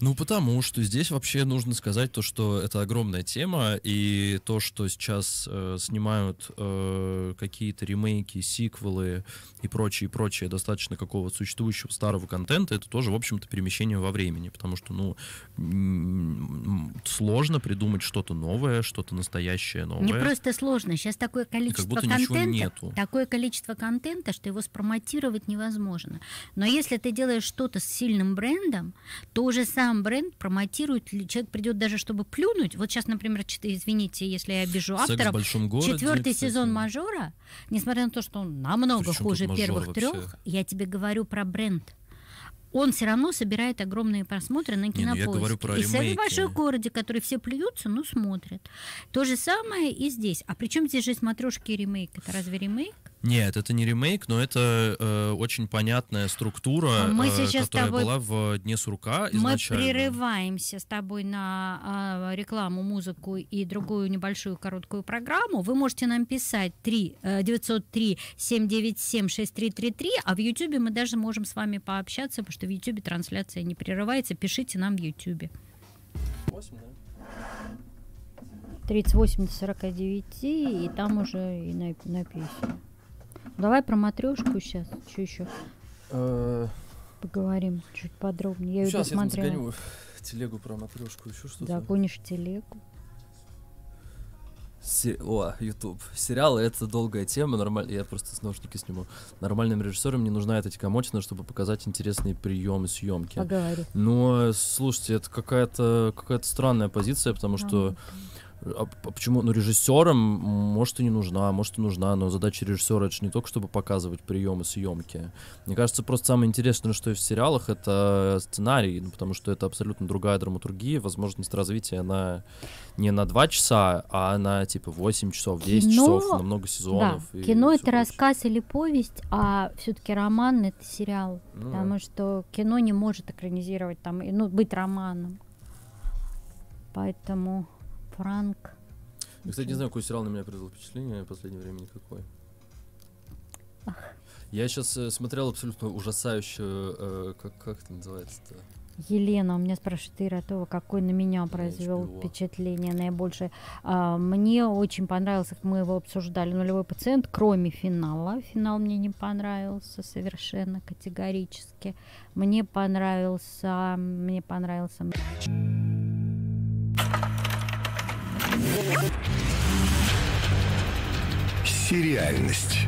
Ну, потому что здесь вообще нужно сказать то, что это огромная тема, и то, что сейчас э, снимают э, какие-то ремейки, сиквелы и прочее, прочее, достаточно какого-то существующего старого контента, это тоже, в общем-то, перемещение во времени, потому что, ну, сложно придумать что-то новое, что-то настоящее новое. Не просто сложно, сейчас такое количество контента, такое количество контента, что его спромотировать невозможно. Но если ты делаешь что-то с сильным брендом, то уже сам сам бренд промотирует, человек придет даже, чтобы плюнуть. Вот сейчас, например, извините, если я обижу авторов, четвертый сезон «Мажора», несмотря на то, что он намного Причем хуже первых трех, я тебе говорю про бренд он все равно собирает огромные просмотры на кинопоиске. Не, ну я говорю про и ремейки. в большом городе, которые все плюются, но ну, смотрят. То же самое и здесь. А причем здесь же смотрешки и ремейк? Это разве ремейк? Нет, это не ремейк, но это э, очень понятная структура, а мы э, сейчас которая тобой... была в Дне сурка изначально. Мы прерываемся с тобой на э, рекламу, музыку и другую небольшую короткую программу. Вы можете нам писать 3, э, 903 797 6333, а в Ютьюбе мы даже можем с вами пообщаться, потому что в Ютьюбе трансляция не прерывается. Пишите нам в Ютьюбе. 8, до 38 49, и там уже и на, на песню. Давай про матрешку сейчас. еще еще? Э, поговорим чуть подробнее. Я сейчас я смотрела. сгоню телегу про матрешку, еще что-то. Загонишь телегу. Се... О, YouTube. Сериалы — это долгая тема, нормально. Я просто с наушники сниму. Нормальным режиссерам не нужна эта текомочина, чтобы показать интересные приемы съемки. Поговори. Но, слушайте, это какая-то какая странная позиция, потому а, что... Да а, а, почему? Ну, режиссерам, может, и не нужна, может, и нужна, но задача режиссера это же не только, чтобы показывать приемы съемки. Мне кажется, просто самое интересное, что есть в сериалах, это сценарий, ну, потому что это абсолютно другая драматургия, возможность развития, она не на 2 часа, а на, типа, 8 часов, 10 кино... часов, на много сезонов. Да. кино — это рассказ или повесть, а все таки роман — это сериал, ну, потому да. что кино не может экранизировать, там, ну, быть романом. Поэтому... Франк. Я, кстати, не знаю, какой сериал на меня произвел впечатление в последнее время никакой. Ах. Я сейчас э, смотрел абсолютно ужасающую, э, как, как это называется-то? Елена, у меня спрашивает Ира Атова, какой на меня произвел впечатление наибольшее. А, мне очень понравился, как мы его обсуждали, нулевой пациент, кроме финала. Финал мне не понравился совершенно категорически. Мне понравился, мне понравился... Сериальность.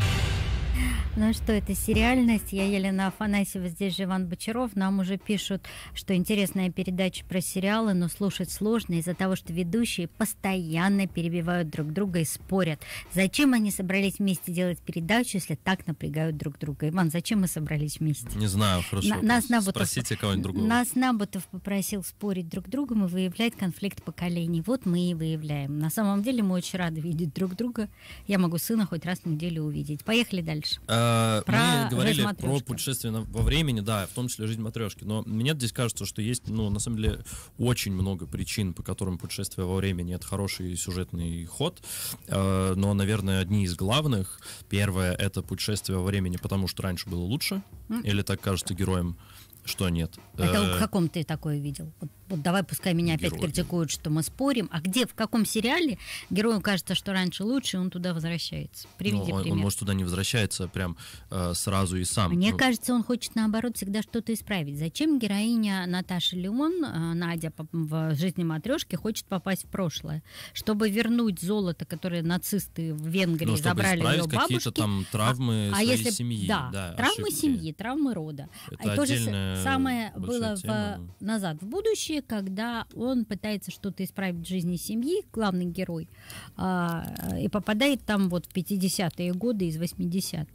Ну что, это сериальность. Я Елена Афанасьева, здесь же Иван Бочаров. Нам уже пишут, что интересная передача про сериалы, но слушать сложно из-за того, что ведущие постоянно перебивают друг друга и спорят. Зачем они собрались вместе делать передачу, если так напрягают друг друга? Иван, зачем мы собрались вместе? Не знаю, хорошо. На, нас Набутов, Спросите кого-нибудь другого. Нас Набутов попросил спорить друг другом и выявлять конфликт поколений. Вот мы и выявляем. На самом деле мы очень рады видеть друг друга. Я могу сына хоть раз в неделю увидеть. Поехали дальше. А, Э, про мы говорили про путешествие во времени, да, в том числе жизнь матрешки. Но мне здесь кажется, что есть, ну, на самом деле, очень много причин, по которым путешествие во времени это хороший сюжетный ход. Э, но, наверное, одни из главных. Первое это путешествие во времени, потому что раньше было лучше, mm. или так кажется героям, что нет. Это в э, каком ты такое видел? вот давай пускай меня опять Герои. критикуют, что мы спорим, а где, в каком сериале герою кажется, что раньше лучше, и он туда возвращается? Приведи ну, он, пример. Он, может, туда не возвращается а прям э, сразу и сам. Мне ну... кажется, он хочет, наоборот, всегда что-то исправить. Зачем героиня Наташа Леон, э, Надя в «Жизни матрешки» хочет попасть в прошлое? Чтобы вернуть золото, которое нацисты в Венгрии ну, забрали ее бабушки. там а, травмы а, своей если, семьи. Да, да травмы ошибки. семьи, травмы рода. Это а то же самое было в, назад в будущее, когда он пытается что-то исправить в жизни семьи, главный герой, а, и попадает там вот в 50-е годы из 80-х.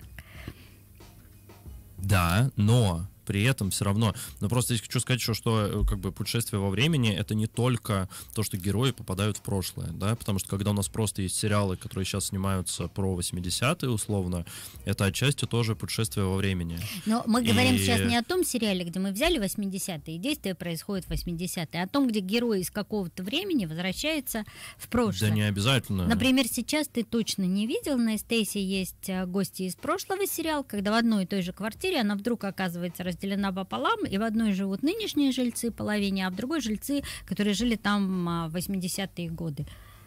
Да, но при этом все равно. Но просто здесь хочу сказать еще, что э, как бы путешествие во времени это не только то, что герои попадают в прошлое, да, потому что когда у нас просто есть сериалы, которые сейчас снимаются про 80-е условно, это отчасти тоже путешествие во времени. Но мы говорим и... сейчас не о том сериале, где мы взяли 80-е, и действие происходит в 80-е, а о том, где герой из какого-то времени возвращается в прошлое. Да не обязательно. Например, сейчас ты точно не видел, на Стейси есть э, гости из прошлого сериал, когда в одной и той же квартире она вдруг оказывается раз разделена пополам, и в одной живут нынешние жильцы половине, а в другой жильцы, которые жили там а, в 80-е годы.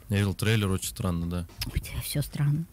Я видел трейлер, очень странно, да. У тебя все странно.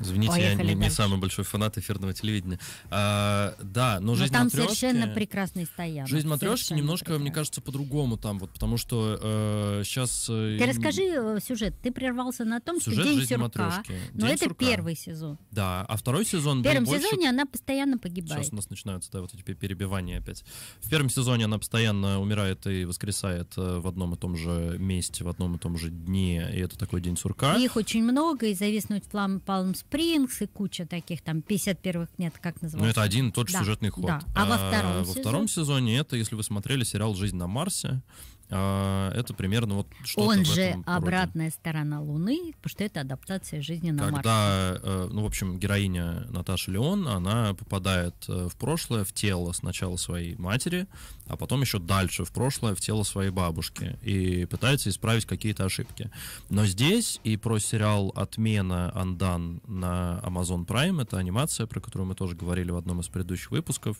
Извините, Поехали я не, не самый большой фанат эфирного телевидения. А, да, но жизнь но там матрешки, совершенно прекрасный стоянок. Жизнь матрешки немножко, прекрасный. мне кажется, по-другому там, вот, потому что э, сейчас. Э, Ты расскажи э, сюжет. Ты прервался на том, сюжет что день жизни сюрка, матрешки. но день это сурка. первый сезон. Да, а второй сезон. В первом больше... сезоне она постоянно погибает. Сейчас у нас начинаются да, вот эти перебивания опять. В первом сезоне она постоянно умирает и воскресает э, в одном и том же месте, в одном и том же дне, и это такой день сурка. их очень много, и зависнуть в Палм Спрингс и куча таких там 51-х нет, как называется. Ну, это один тот же да, сюжетный ход. Да. А, а во а, втором, а, во втором сезоне это, если вы смотрели сериал Жизнь на Марсе, а, это примерно вот что-то Он же обратная роде. сторона Луны, потому что это адаптация жизни на Когда, Марсе. Э, ну, в общем, героиня Наташа Леон, она попадает э, в прошлое, в тело сначала своей матери, а потом еще дальше, в прошлое, в тело своей бабушки, и пытается исправить какие-то ошибки. Но здесь и про сериал «Отмена Андан» на Amazon Prime, это анимация, про которую мы тоже говорили в одном из предыдущих выпусков,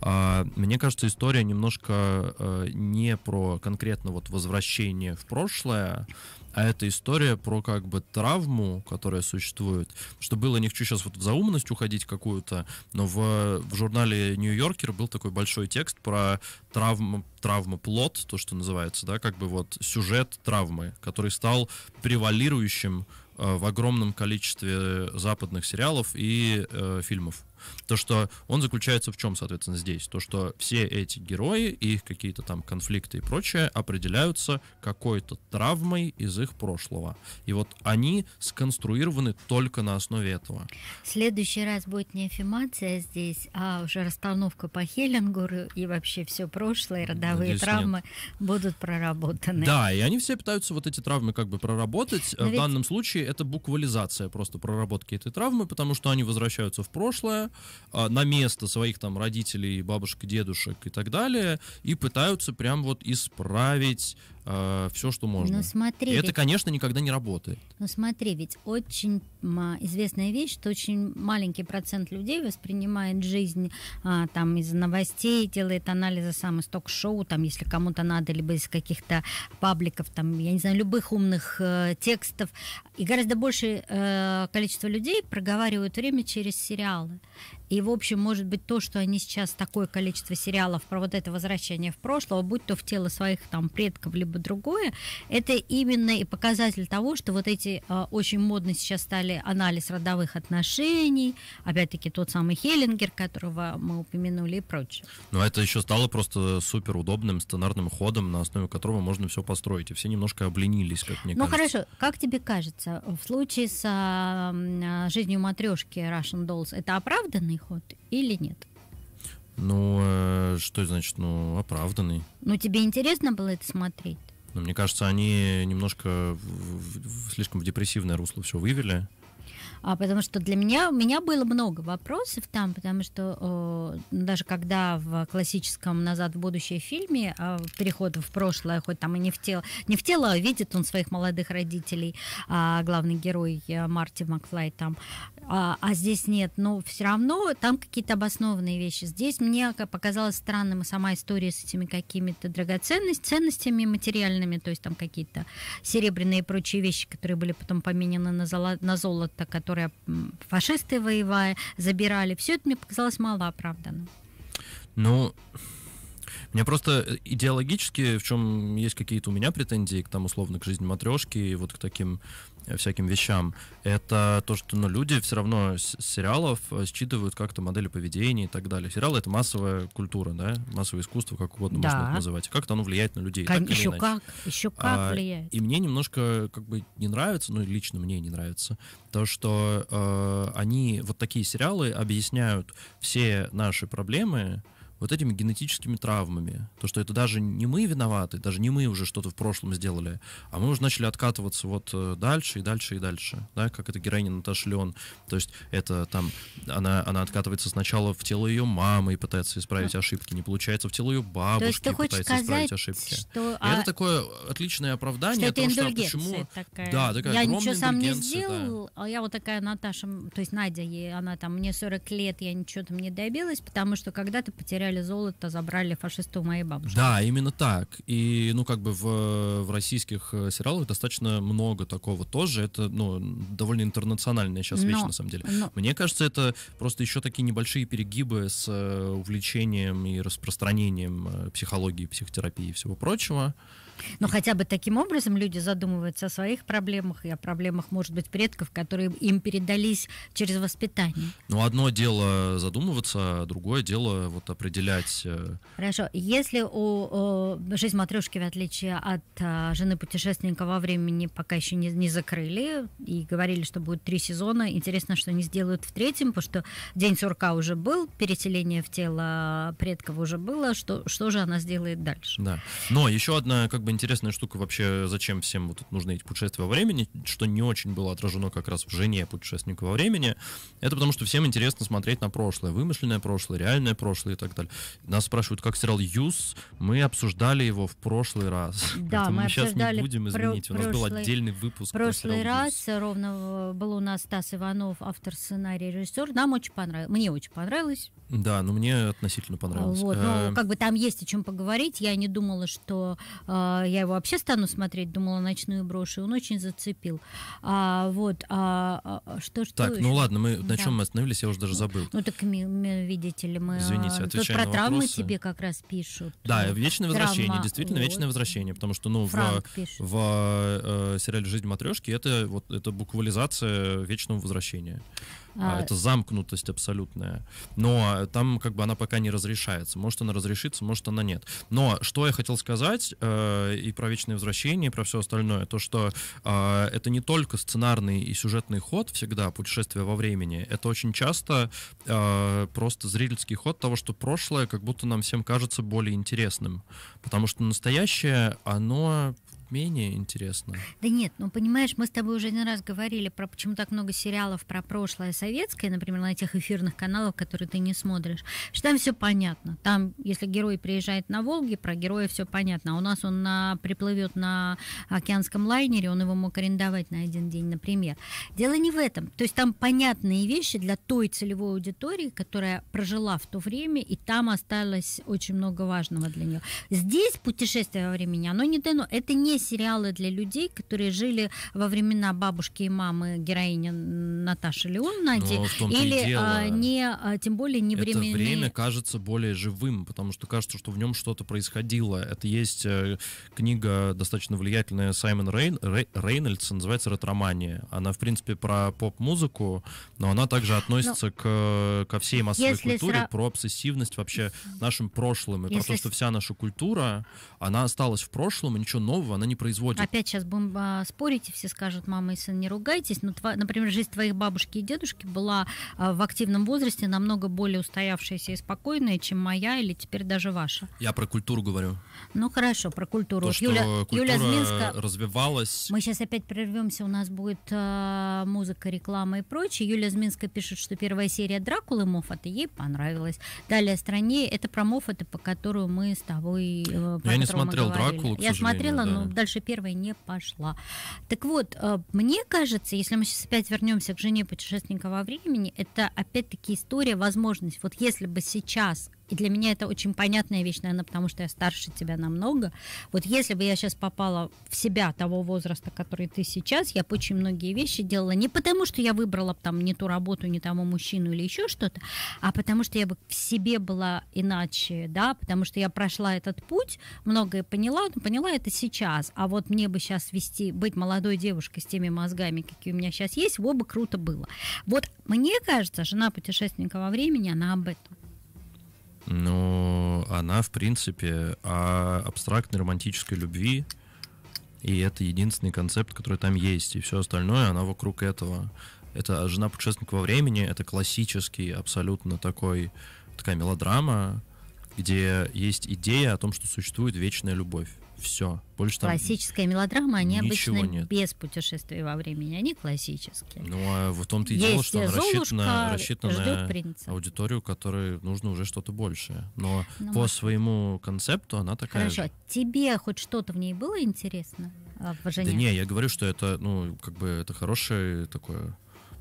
а, мне кажется, история немножко э, не про конкретно вот возвращение в прошлое, а это история про как бы травму, которая существует. Что было, не хочу сейчас вот в заумность уходить какую-то, но в, в журнале «Нью-Йоркер» был такой большой текст про травму, травма плод, то, что называется, да, как бы вот сюжет травмы, который стал превалирующим э, в огромном количестве западных сериалов и э, фильмов. То, что он заключается в чем, соответственно, здесь? То, что все эти герои и их какие-то там конфликты и прочее определяются какой-то травмой из их прошлого. И вот они сконструированы только на основе этого. В следующий раз будет не аффирмация здесь, а уже расстановка по Хеллингуру и вообще все прошлое, родовые Надеюсь, травмы нет. будут проработаны. Да, и они все пытаются вот эти травмы как бы проработать. Но в ведь... данном случае это буквализация просто проработки этой травмы, потому что они возвращаются в прошлое, а, на место своих там родителей, бабушек, дедушек и так далее, и пытаются прям вот исправить э, все, что ну, можно. Ну, смотри, и это, конечно, никогда не работает. Ну смотри, ведь очень известная вещь, что очень маленький процент людей воспринимает жизнь а, там из новостей, делает анализы сам из ток-шоу, там, если кому-то надо, либо из каких-то пабликов, там, я не знаю, любых умных э, текстов. И гораздо большее э, количество людей проговаривают время через сериалы. И, в общем, может быть, то, что они сейчас такое количество сериалов про вот это возвращение в прошлое, будь то в тело своих там предков, либо другое, это именно и показатель того, что вот эти э, очень модно сейчас стали анализ родовых отношений, опять-таки тот самый Хеллингер, которого мы упомянули и прочее. Ну, а это еще стало просто супер удобным сценарным ходом, на основе которого можно все построить. И все немножко обленились, как мне ну, кажется. Ну, хорошо. Как тебе кажется, в случае с э, жизнью матрешки Russian Dolls, это оправданный ход или нет? Ну, э, что значит, ну, оправданный? Ну, тебе интересно было это смотреть? Ну, мне кажется, они немножко в, в, слишком в депрессивное русло все вывели. А, потому что для меня, у меня было много вопросов там, потому что э, даже когда в классическом «Назад в будущее» фильме э, переход в прошлое, хоть там и не в тело, не в тело, а видит он своих молодых родителей, а главный герой э, Марти Макфлай там, а, а здесь нет. Но все равно там какие-то обоснованные вещи. Здесь мне показалась странным сама история с этими какими-то драгоценностями, ценностями материальными, то есть там какие-то серебряные и прочие вещи, которые были потом поменены на, золо, на золото, которое фашисты воевая забирали. Все это мне показалось малооправданным. Ну, меня просто э, идеологически, в чем есть какие-то у меня претензии к там условно к жизни матрешки, вот к таким Э, всяким вещам, это то, что ну, люди все равно с сериалов э, считывают как-то модели поведения и так далее. Сериалы — это массовая культура, да, массовое искусство, как угодно да. можно это называть. Как-то оно влияет на людей. Как, еще а, как, еще как а, влияет. И мне немножко как бы не нравится, ну лично мне не нравится, то, что э, они, вот такие сериалы объясняют все наши проблемы, вот этими генетическими травмами. То, что это даже не мы виноваты, даже не мы уже что-то в прошлом сделали, а мы уже начали откатываться вот э, дальше и дальше и дальше, да, как это героиня Наташа Леон. То есть это там, она, она откатывается сначала в тело ее мамы и пытается исправить ну. ошибки, не получается, в тело ее бабушки То пытается сказать, исправить ошибки. Что, и а... это такое отличное оправдание что о том, что почему... Такая. Да, такая Я ничего сам не сделал, да. а я вот такая Наташа, то есть Надя, ей, она там, мне 40 лет, я ничего там не добилась, потому что когда-то потеряли украли золото, забрали фашисты у моей бабушки. Да, именно так. И, ну, как бы в, в российских э, сериалах достаточно много такого тоже. Это, ну, довольно интернациональная сейчас но, вещь, на самом деле. Но... Мне кажется, это просто еще такие небольшие перегибы с э, увлечением и распространением э, психологии, психотерапии и всего прочего. Но хотя бы таким образом люди задумываются о своих проблемах и о проблемах, может быть, предков, которые им передались через воспитание. Ну, одно дело задумываться, а другое дело вот определять. Э, Хорошо. Если у, у жизнь матрешки, в отличие от а, жены путешественника во времени, пока еще не, не закрыли и говорили, что будет три сезона, интересно, что они сделают в третьем, потому что день сурка уже был, переселение в тело предков уже было, что, что же она сделает дальше? Да. Но еще одна как бы бы интересная штука вообще, зачем всем вот нужны эти путешествия во времени, что не очень было отражено как раз в «Жене путешественника во времени», это потому что всем интересно смотреть на прошлое, вымышленное прошлое, реальное прошлое и так далее. Нас спрашивают, как сериал «Юз», мы обсуждали его в прошлый раз. Да, мы, мы сейчас не будем, извините, про- у нас прошлый, был отдельный выпуск Прошлый раз «Юз». ровно э, был у нас Стас Иванов, автор сценария, режиссер, нам очень понравилось, мне очень понравилось. Да, но ну, мне относительно понравилось. Вот, ну, как бы там есть о чем поговорить, я не думала, что э, я его вообще стану смотреть, думала ночную брошь, и он очень зацепил. А, вот, а, а что что? Так, еще? ну ладно, мы на да. чем мы остановились, я уже даже забыл. Ну так, видите ли, мы. Извините, а, отвечаю Тут про на травмы вопросы. тебе как раз пишут. Да, вечное Травма. возвращение, действительно вот. вечное возвращение, потому что ну в, в э, э, сериале "Жизнь матрешки" это вот это буквализация вечного возвращения. А, а, это замкнутость абсолютная. Но э, там как бы она пока не разрешается. Может, она разрешится, может, она нет. Но что я хотел сказать э, и про вечное возвращение, и про все остальное, то, что э, это не только сценарный и сюжетный ход всегда, путешествие во времени, это очень часто э, просто зрительский ход того, что прошлое как будто нам всем кажется более интересным. Потому что настоящее, оно менее интересно. Да нет, ну понимаешь, мы с тобой уже один раз говорили про почему так много сериалов про прошлое советское, например, на тех эфирных каналах, которые ты не смотришь. Что там все понятно. Там, если герой приезжает на Волге, про героя все понятно. А у нас он на, приплывет на океанском лайнере, он его мог арендовать на один день, например. Дело не в этом. То есть там понятные вещи для той целевой аудитории, которая прожила в то время, и там осталось очень много важного для нее. Здесь путешествие во времени, оно не дано. Это не сериалы для людей, которые жили во времена бабушки и мамы героини Наташи Леоннади, ну, -то или а, дело, не, а, тем более не время Это время кажется более живым, потому что кажется, что в нем что-то происходило. Это есть э, книга достаточно влиятельная Саймон Рейн, Рей, Рейнольдс, называется «Ретромания». Она, в принципе, про поп-музыку, но она также относится но... Ну, к, э, ко всей массовой Если культуре, сра... про обсессивность вообще нашим прошлым, и Если... про то, что вся наша культура, она осталась в прошлом, и ничего нового она они производят. Опять сейчас будем а, спорить, и все скажут, мама и сын, не ругайтесь. Но, тва, например, жизнь твоих бабушки и дедушки была а, в активном возрасте намного более устоявшаяся и спокойная, чем моя или теперь даже ваша. Я про культуру говорю. Ну хорошо, про культуру. То, что Юля, культура Юля Зминска развивалась. Мы сейчас опять прервемся, у нас будет а, музыка, реклама и прочее. Юля Зминска пишет, что первая серия Дракулы Моффата ей понравилась. Далее стране это про Моффата, по которому мы с тобой... Э, я не смотрел говорили. Дракулу, Я смотрела, да. но ну, дальше первая не пошла. Так вот, э, мне кажется, если мы сейчас опять вернемся к жене путешественника во времени, это опять-таки история, возможность. Вот если бы сейчас и для меня это очень понятная вещь, наверное, потому что я старше тебя намного. Вот если бы я сейчас попала в себя того возраста, который ты сейчас, я бы очень многие вещи делала не потому, что я выбрала там не ту работу, не того мужчину или еще что-то, а потому что я бы в себе была иначе, да, потому что я прошла этот путь, многое поняла, но поняла это сейчас. А вот мне бы сейчас вести, быть молодой девушкой с теми мозгами, какие у меня сейчас есть, во бы круто было. Вот мне кажется, жена путешественника во времени, она об этом но она, в принципе, о абстрактной романтической любви, и это единственный концепт, который там есть, и все остальное, она вокруг этого. Это «Жена путешественника во времени», это классический абсолютно такой, такая мелодрама, где есть идея о том, что существует вечная любовь. Все. Больше там Классическая мелодрама, они обычно нет. без путешествий во времени, они классические. Ну, а в том-то и дело, Есть что она рассчитана, рассчитана на аудиторию, которой нужно уже что-то большее. Но ну, по своему концепту она такая Хорошо. Же. Тебе хоть что-то в ней было интересно? А, в Да не, я говорю, что это, ну, как бы, это хорошее такое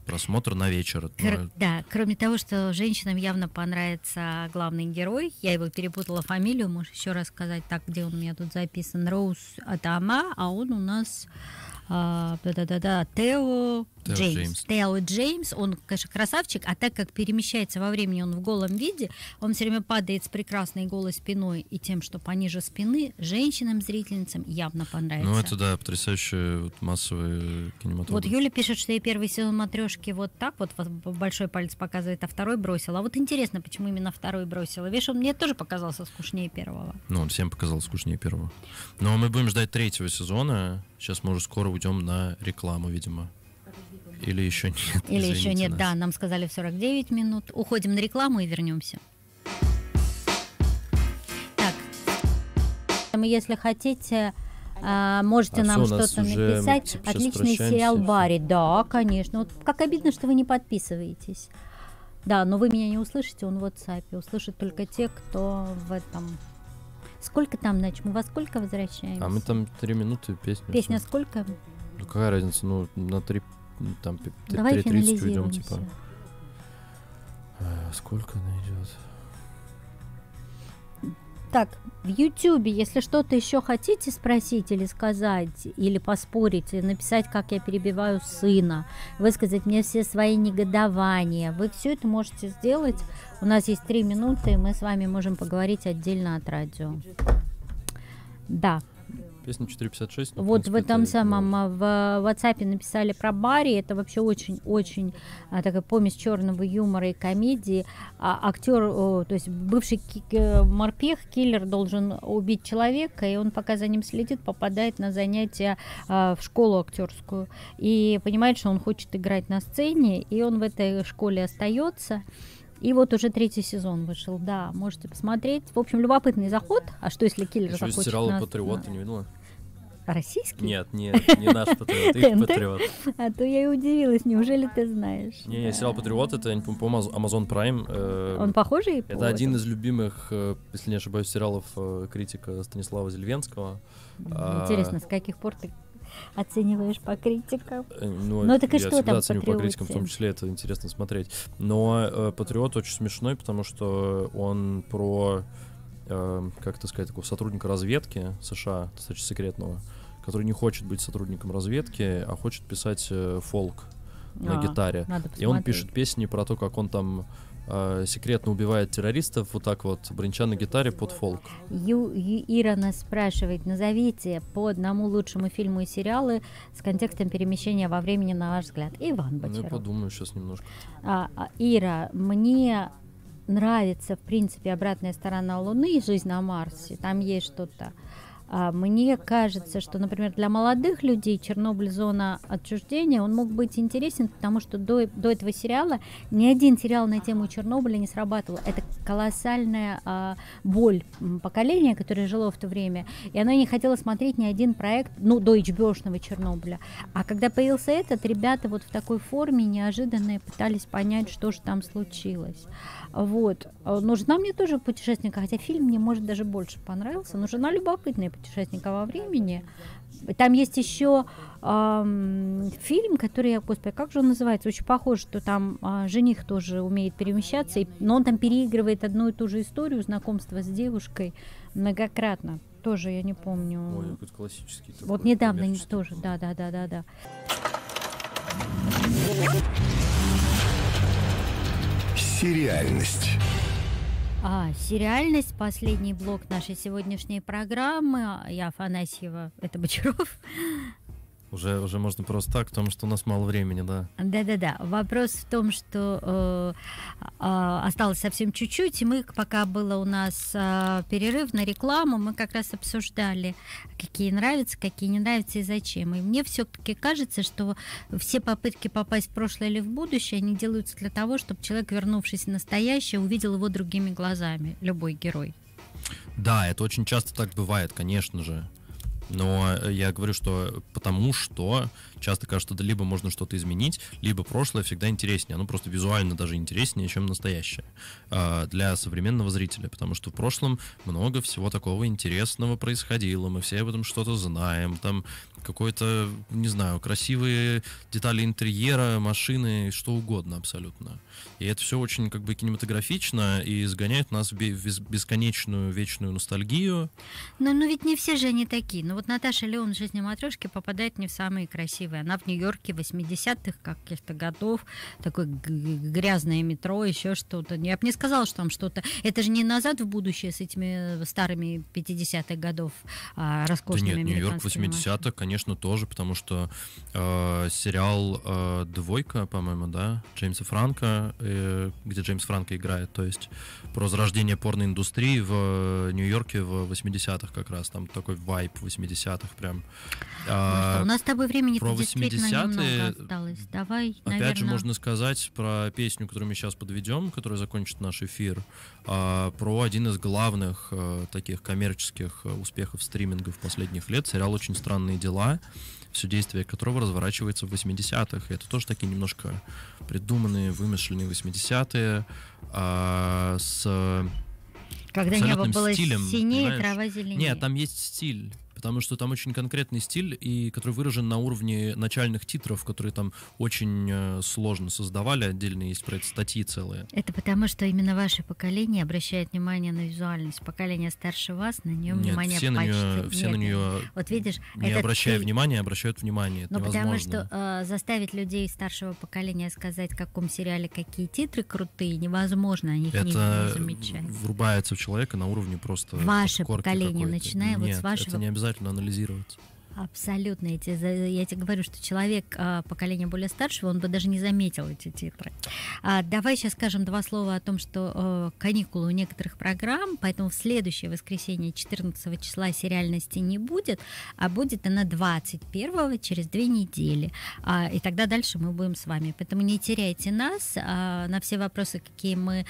просмотр на вечер. Кр- да, кроме того, что женщинам явно понравится главный герой, я его перепутала фамилию, можешь еще раз сказать, так, где он у меня тут записан, Роуз Атама, а он у нас, а, да-да-да-да, Тео Тео Джеймс. Джеймс. Тео Джеймс, он, конечно, красавчик, а так как перемещается во времени он в голом виде, он все время падает с прекрасной голой спиной и тем, что пониже спины, женщинам-зрительницам явно ну, понравится. Ну, это, да, потрясающий вот, массовый кинематограф. Вот Юля пишет, что я первый сезон «Матрешки» вот так вот, большой палец показывает, а второй бросил. А вот интересно, почему именно второй бросил. Видишь, он мне тоже показался скучнее первого. Ну, он всем показался скучнее первого. Но ну, а мы будем ждать третьего сезона. Сейчас мы уже скоро уйдем на рекламу, видимо. Или еще нет. Или еще нет, нас. да, нам сказали в 49 минут. Уходим на рекламу и вернемся. Так, если хотите, а, можете а нам что-то написать. Отличный сериал Барри. Да, конечно. Вот как обидно, что вы не подписываетесь. Да, но вы меня не услышите, он в WhatsApp. Услышат только те, кто в этом. Сколько там, значит Мы во сколько возвращаемся? А мы там три минуты песню. Песня сколько? Ну какая разница, ну на три ну, там 3.30 уйдем, типа. Э, сколько она идет? Так, в Ютубе, если что-то еще хотите спросить или сказать, или поспорить, или написать, как я перебиваю сына, высказать мне все свои негодования, вы все это можете сделать. У нас есть три минуты, и мы с вами можем поговорить отдельно от радио. Да. Песня 456. Ну, вот а, в, принципе, в этом это самом, было. в WhatsApp написали про Барри, это вообще очень-очень а, такая помесь черного юмора и комедии. А, актер, о, то есть бывший ки- морпех, киллер должен убить человека, и он пока за ним следит, попадает на занятия а, в школу актерскую. И понимает, что он хочет играть на сцене, и он в этой школе остается. И вот уже третий сезон вышел, да, можете посмотреть. В общем, любопытный заход. А что, если киллер Еще захочет? сериал нас... «Патриот» ты не видела? Российский? Нет, нет, не наш патриот, их патриот. А то я и удивилась, неужели ты знаешь? Не, я сериал «Патриот», это, по Amazon Prime. Он похожий? Это один из любимых, э, если не ошибаюсь, сериалов э, критика Станислава Зельвенского. А, интересно, с каких пор ты оцениваешь по критикам. Э, ну, ну так и что там оцениваю по критикам, в том числе это интересно смотреть. Но э, Патриот очень смешной, потому что он про, как это сказать, такого сотрудника разведки США, достаточно секретного. mm который не хочет быть сотрудником разведки, а хочет писать э, фолк а, на гитаре. И он пишет песни про то, как он там э, секретно убивает террористов, вот так вот, бренча на гитаре под фолк. Ю, Ю Ира нас спрашивает, назовите по одному лучшему фильму и сериалы с контекстом перемещения во времени, на ваш взгляд. Иван Бочаров. Ну, я подумаю сейчас немножко. А, а, Ира, мне нравится, в принципе, обратная сторона Луны и жизнь на Марсе. Там есть что-то а, мне кажется, что, например, для молодых людей Чернобыль зона отчуждения, он мог быть интересен, потому что до, до этого сериала ни один сериал на тему Чернобыля не срабатывал. Это колоссальная а, боль поколения, которое жило в то время, и оно не хотело смотреть ни один проект, ну, до hbo Чернобыля. А когда появился этот, ребята вот в такой форме неожиданно пытались понять, что же там случилось. Вот. А, но жена мне тоже путешественника, хотя фильм мне, может, даже больше понравился, но жена любопытная, путешественника во времени. Там есть еще э, фильм, который я, господи, как же он называется? Очень похож, что там э, жених тоже умеет перемещаться, и, но он там переигрывает одну и ту же историю знакомства с девушкой многократно. Тоже я не помню. Ой, какой классический. Такой, вот недавно не тоже, да, да, да, да, да. Сериальность. А, сериальность, последний блок нашей сегодняшней программы. Я Афанасьева, это Бочаров. Уже, уже можно просто так, потому что у нас мало времени, да. Да-да-да. Вопрос в том, что э, э, осталось совсем чуть-чуть, и мы, пока было у нас э, перерыв на рекламу, мы как раз обсуждали, какие нравятся, какие не нравятся и зачем. И мне все-таки кажется, что все попытки попасть в прошлое или в будущее, они делаются для того, чтобы человек, вернувшись в настоящее, увидел его другими глазами, любой герой. Да, это очень часто так бывает, конечно же. Но э, я говорю, что потому что часто кажется, что либо можно что-то изменить, либо прошлое всегда интереснее. Оно просто визуально даже интереснее, чем настоящее а, для современного зрителя, потому что в прошлом много всего такого интересного происходило, мы все об этом что-то знаем, там какой-то, не знаю, красивые детали интерьера, машины, что угодно абсолютно. И это все очень как бы кинематографично и сгоняет нас в бесконечную вечную ностальгию. Но, но ведь не все же они такие. Ну вот Наташа Леон в «Жизни матрешки» попадает не в самые красивые красивая. Она в Нью-Йорке 80-х каких-то годов, такое грязное метро, еще что-то. Я бы не сказала, что там что-то... Это же не назад в будущее с этими э, старыми 50-х годов а, роскошными Да нет, Нью-Йорк 80-х, конечно, тоже, потому что э, сериал э, «Двойка», по-моему, да, Джеймса Франка, э, где Джеймс Франка играет, то есть про зарождение порноиндустрии в э, Нью-Йорке в 80-х как раз, там такой вайп 80-х прям. А, у нас с тобой времени про 80-е осталось. Давай, опять наверное... же, можно сказать про песню, которую мы сейчас подведем, которая закончит наш эфир, а, про один из главных э, таких коммерческих э, успехов стриминга в последних лет, сериал «Очень странные дела», все действие которого разворачивается в 80-х. это тоже такие немножко придуманные, вымышленные 80-е а, с... Когда небо было стилем, синее, понимаешь? трава зеленее. Нет, там есть стиль потому что там очень конкретный стиль, и который выражен на уровне начальных титров, которые там очень э, сложно создавали, отдельные есть про это статьи целые. Это потому, что именно ваше поколение обращает внимание на визуальность, поколение старше вас на нее Нет, внимание все почти на нее, все на нее вот видишь, не обращая ты... внимания, обращают внимание. Это Но ну, потому что э, заставить людей старшего поколения сказать, в каком сериале какие титры крутые, невозможно, они это... не замечают. врубается в человека на уровне просто... Ваше поколение, начиная Нет, вот с вашего... это не обязательно обязательно анализировать. Абсолютно. Я тебе, я тебе говорю, что человек а, поколения более старшего, он бы даже не заметил эти титры. А, давай сейчас скажем два слова о том, что а, каникулы у некоторых программ, поэтому в следующее воскресенье 14 числа сериальности не будет, а будет она 21 через две недели. и тогда дальше мы будем с вами. Поэтому не теряйте нас на все вопросы, какие мы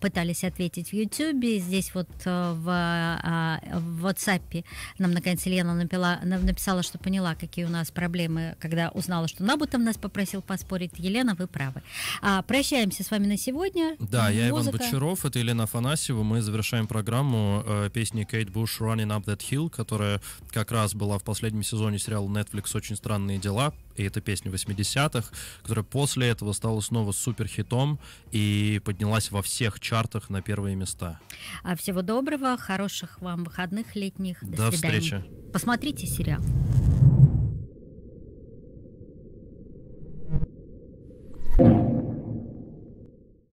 пытались ответить в YouTube. Здесь вот в, а, в WhatsApp нам наконец Елена напила, написала, что поняла, какие у нас проблемы, когда узнала, что Набутов нас попросил поспорить. Елена, вы правы. А, прощаемся с вами на сегодня. Да, Музыка. я Иван Бочаров, это Елена Афанасьева. Мы завершаем программу э, песни Кейт Буш «Running Up That Hill», которая как раз была в последнем сезоне сериала Netflix «Очень странные дела» и эта песня 80-х, которая после этого стала снова суперхитом и поднялась во всех чартах на первые места. А всего доброго, хороших вам выходных летних. До, До свидания. встречи. Посмотрите сериал. now.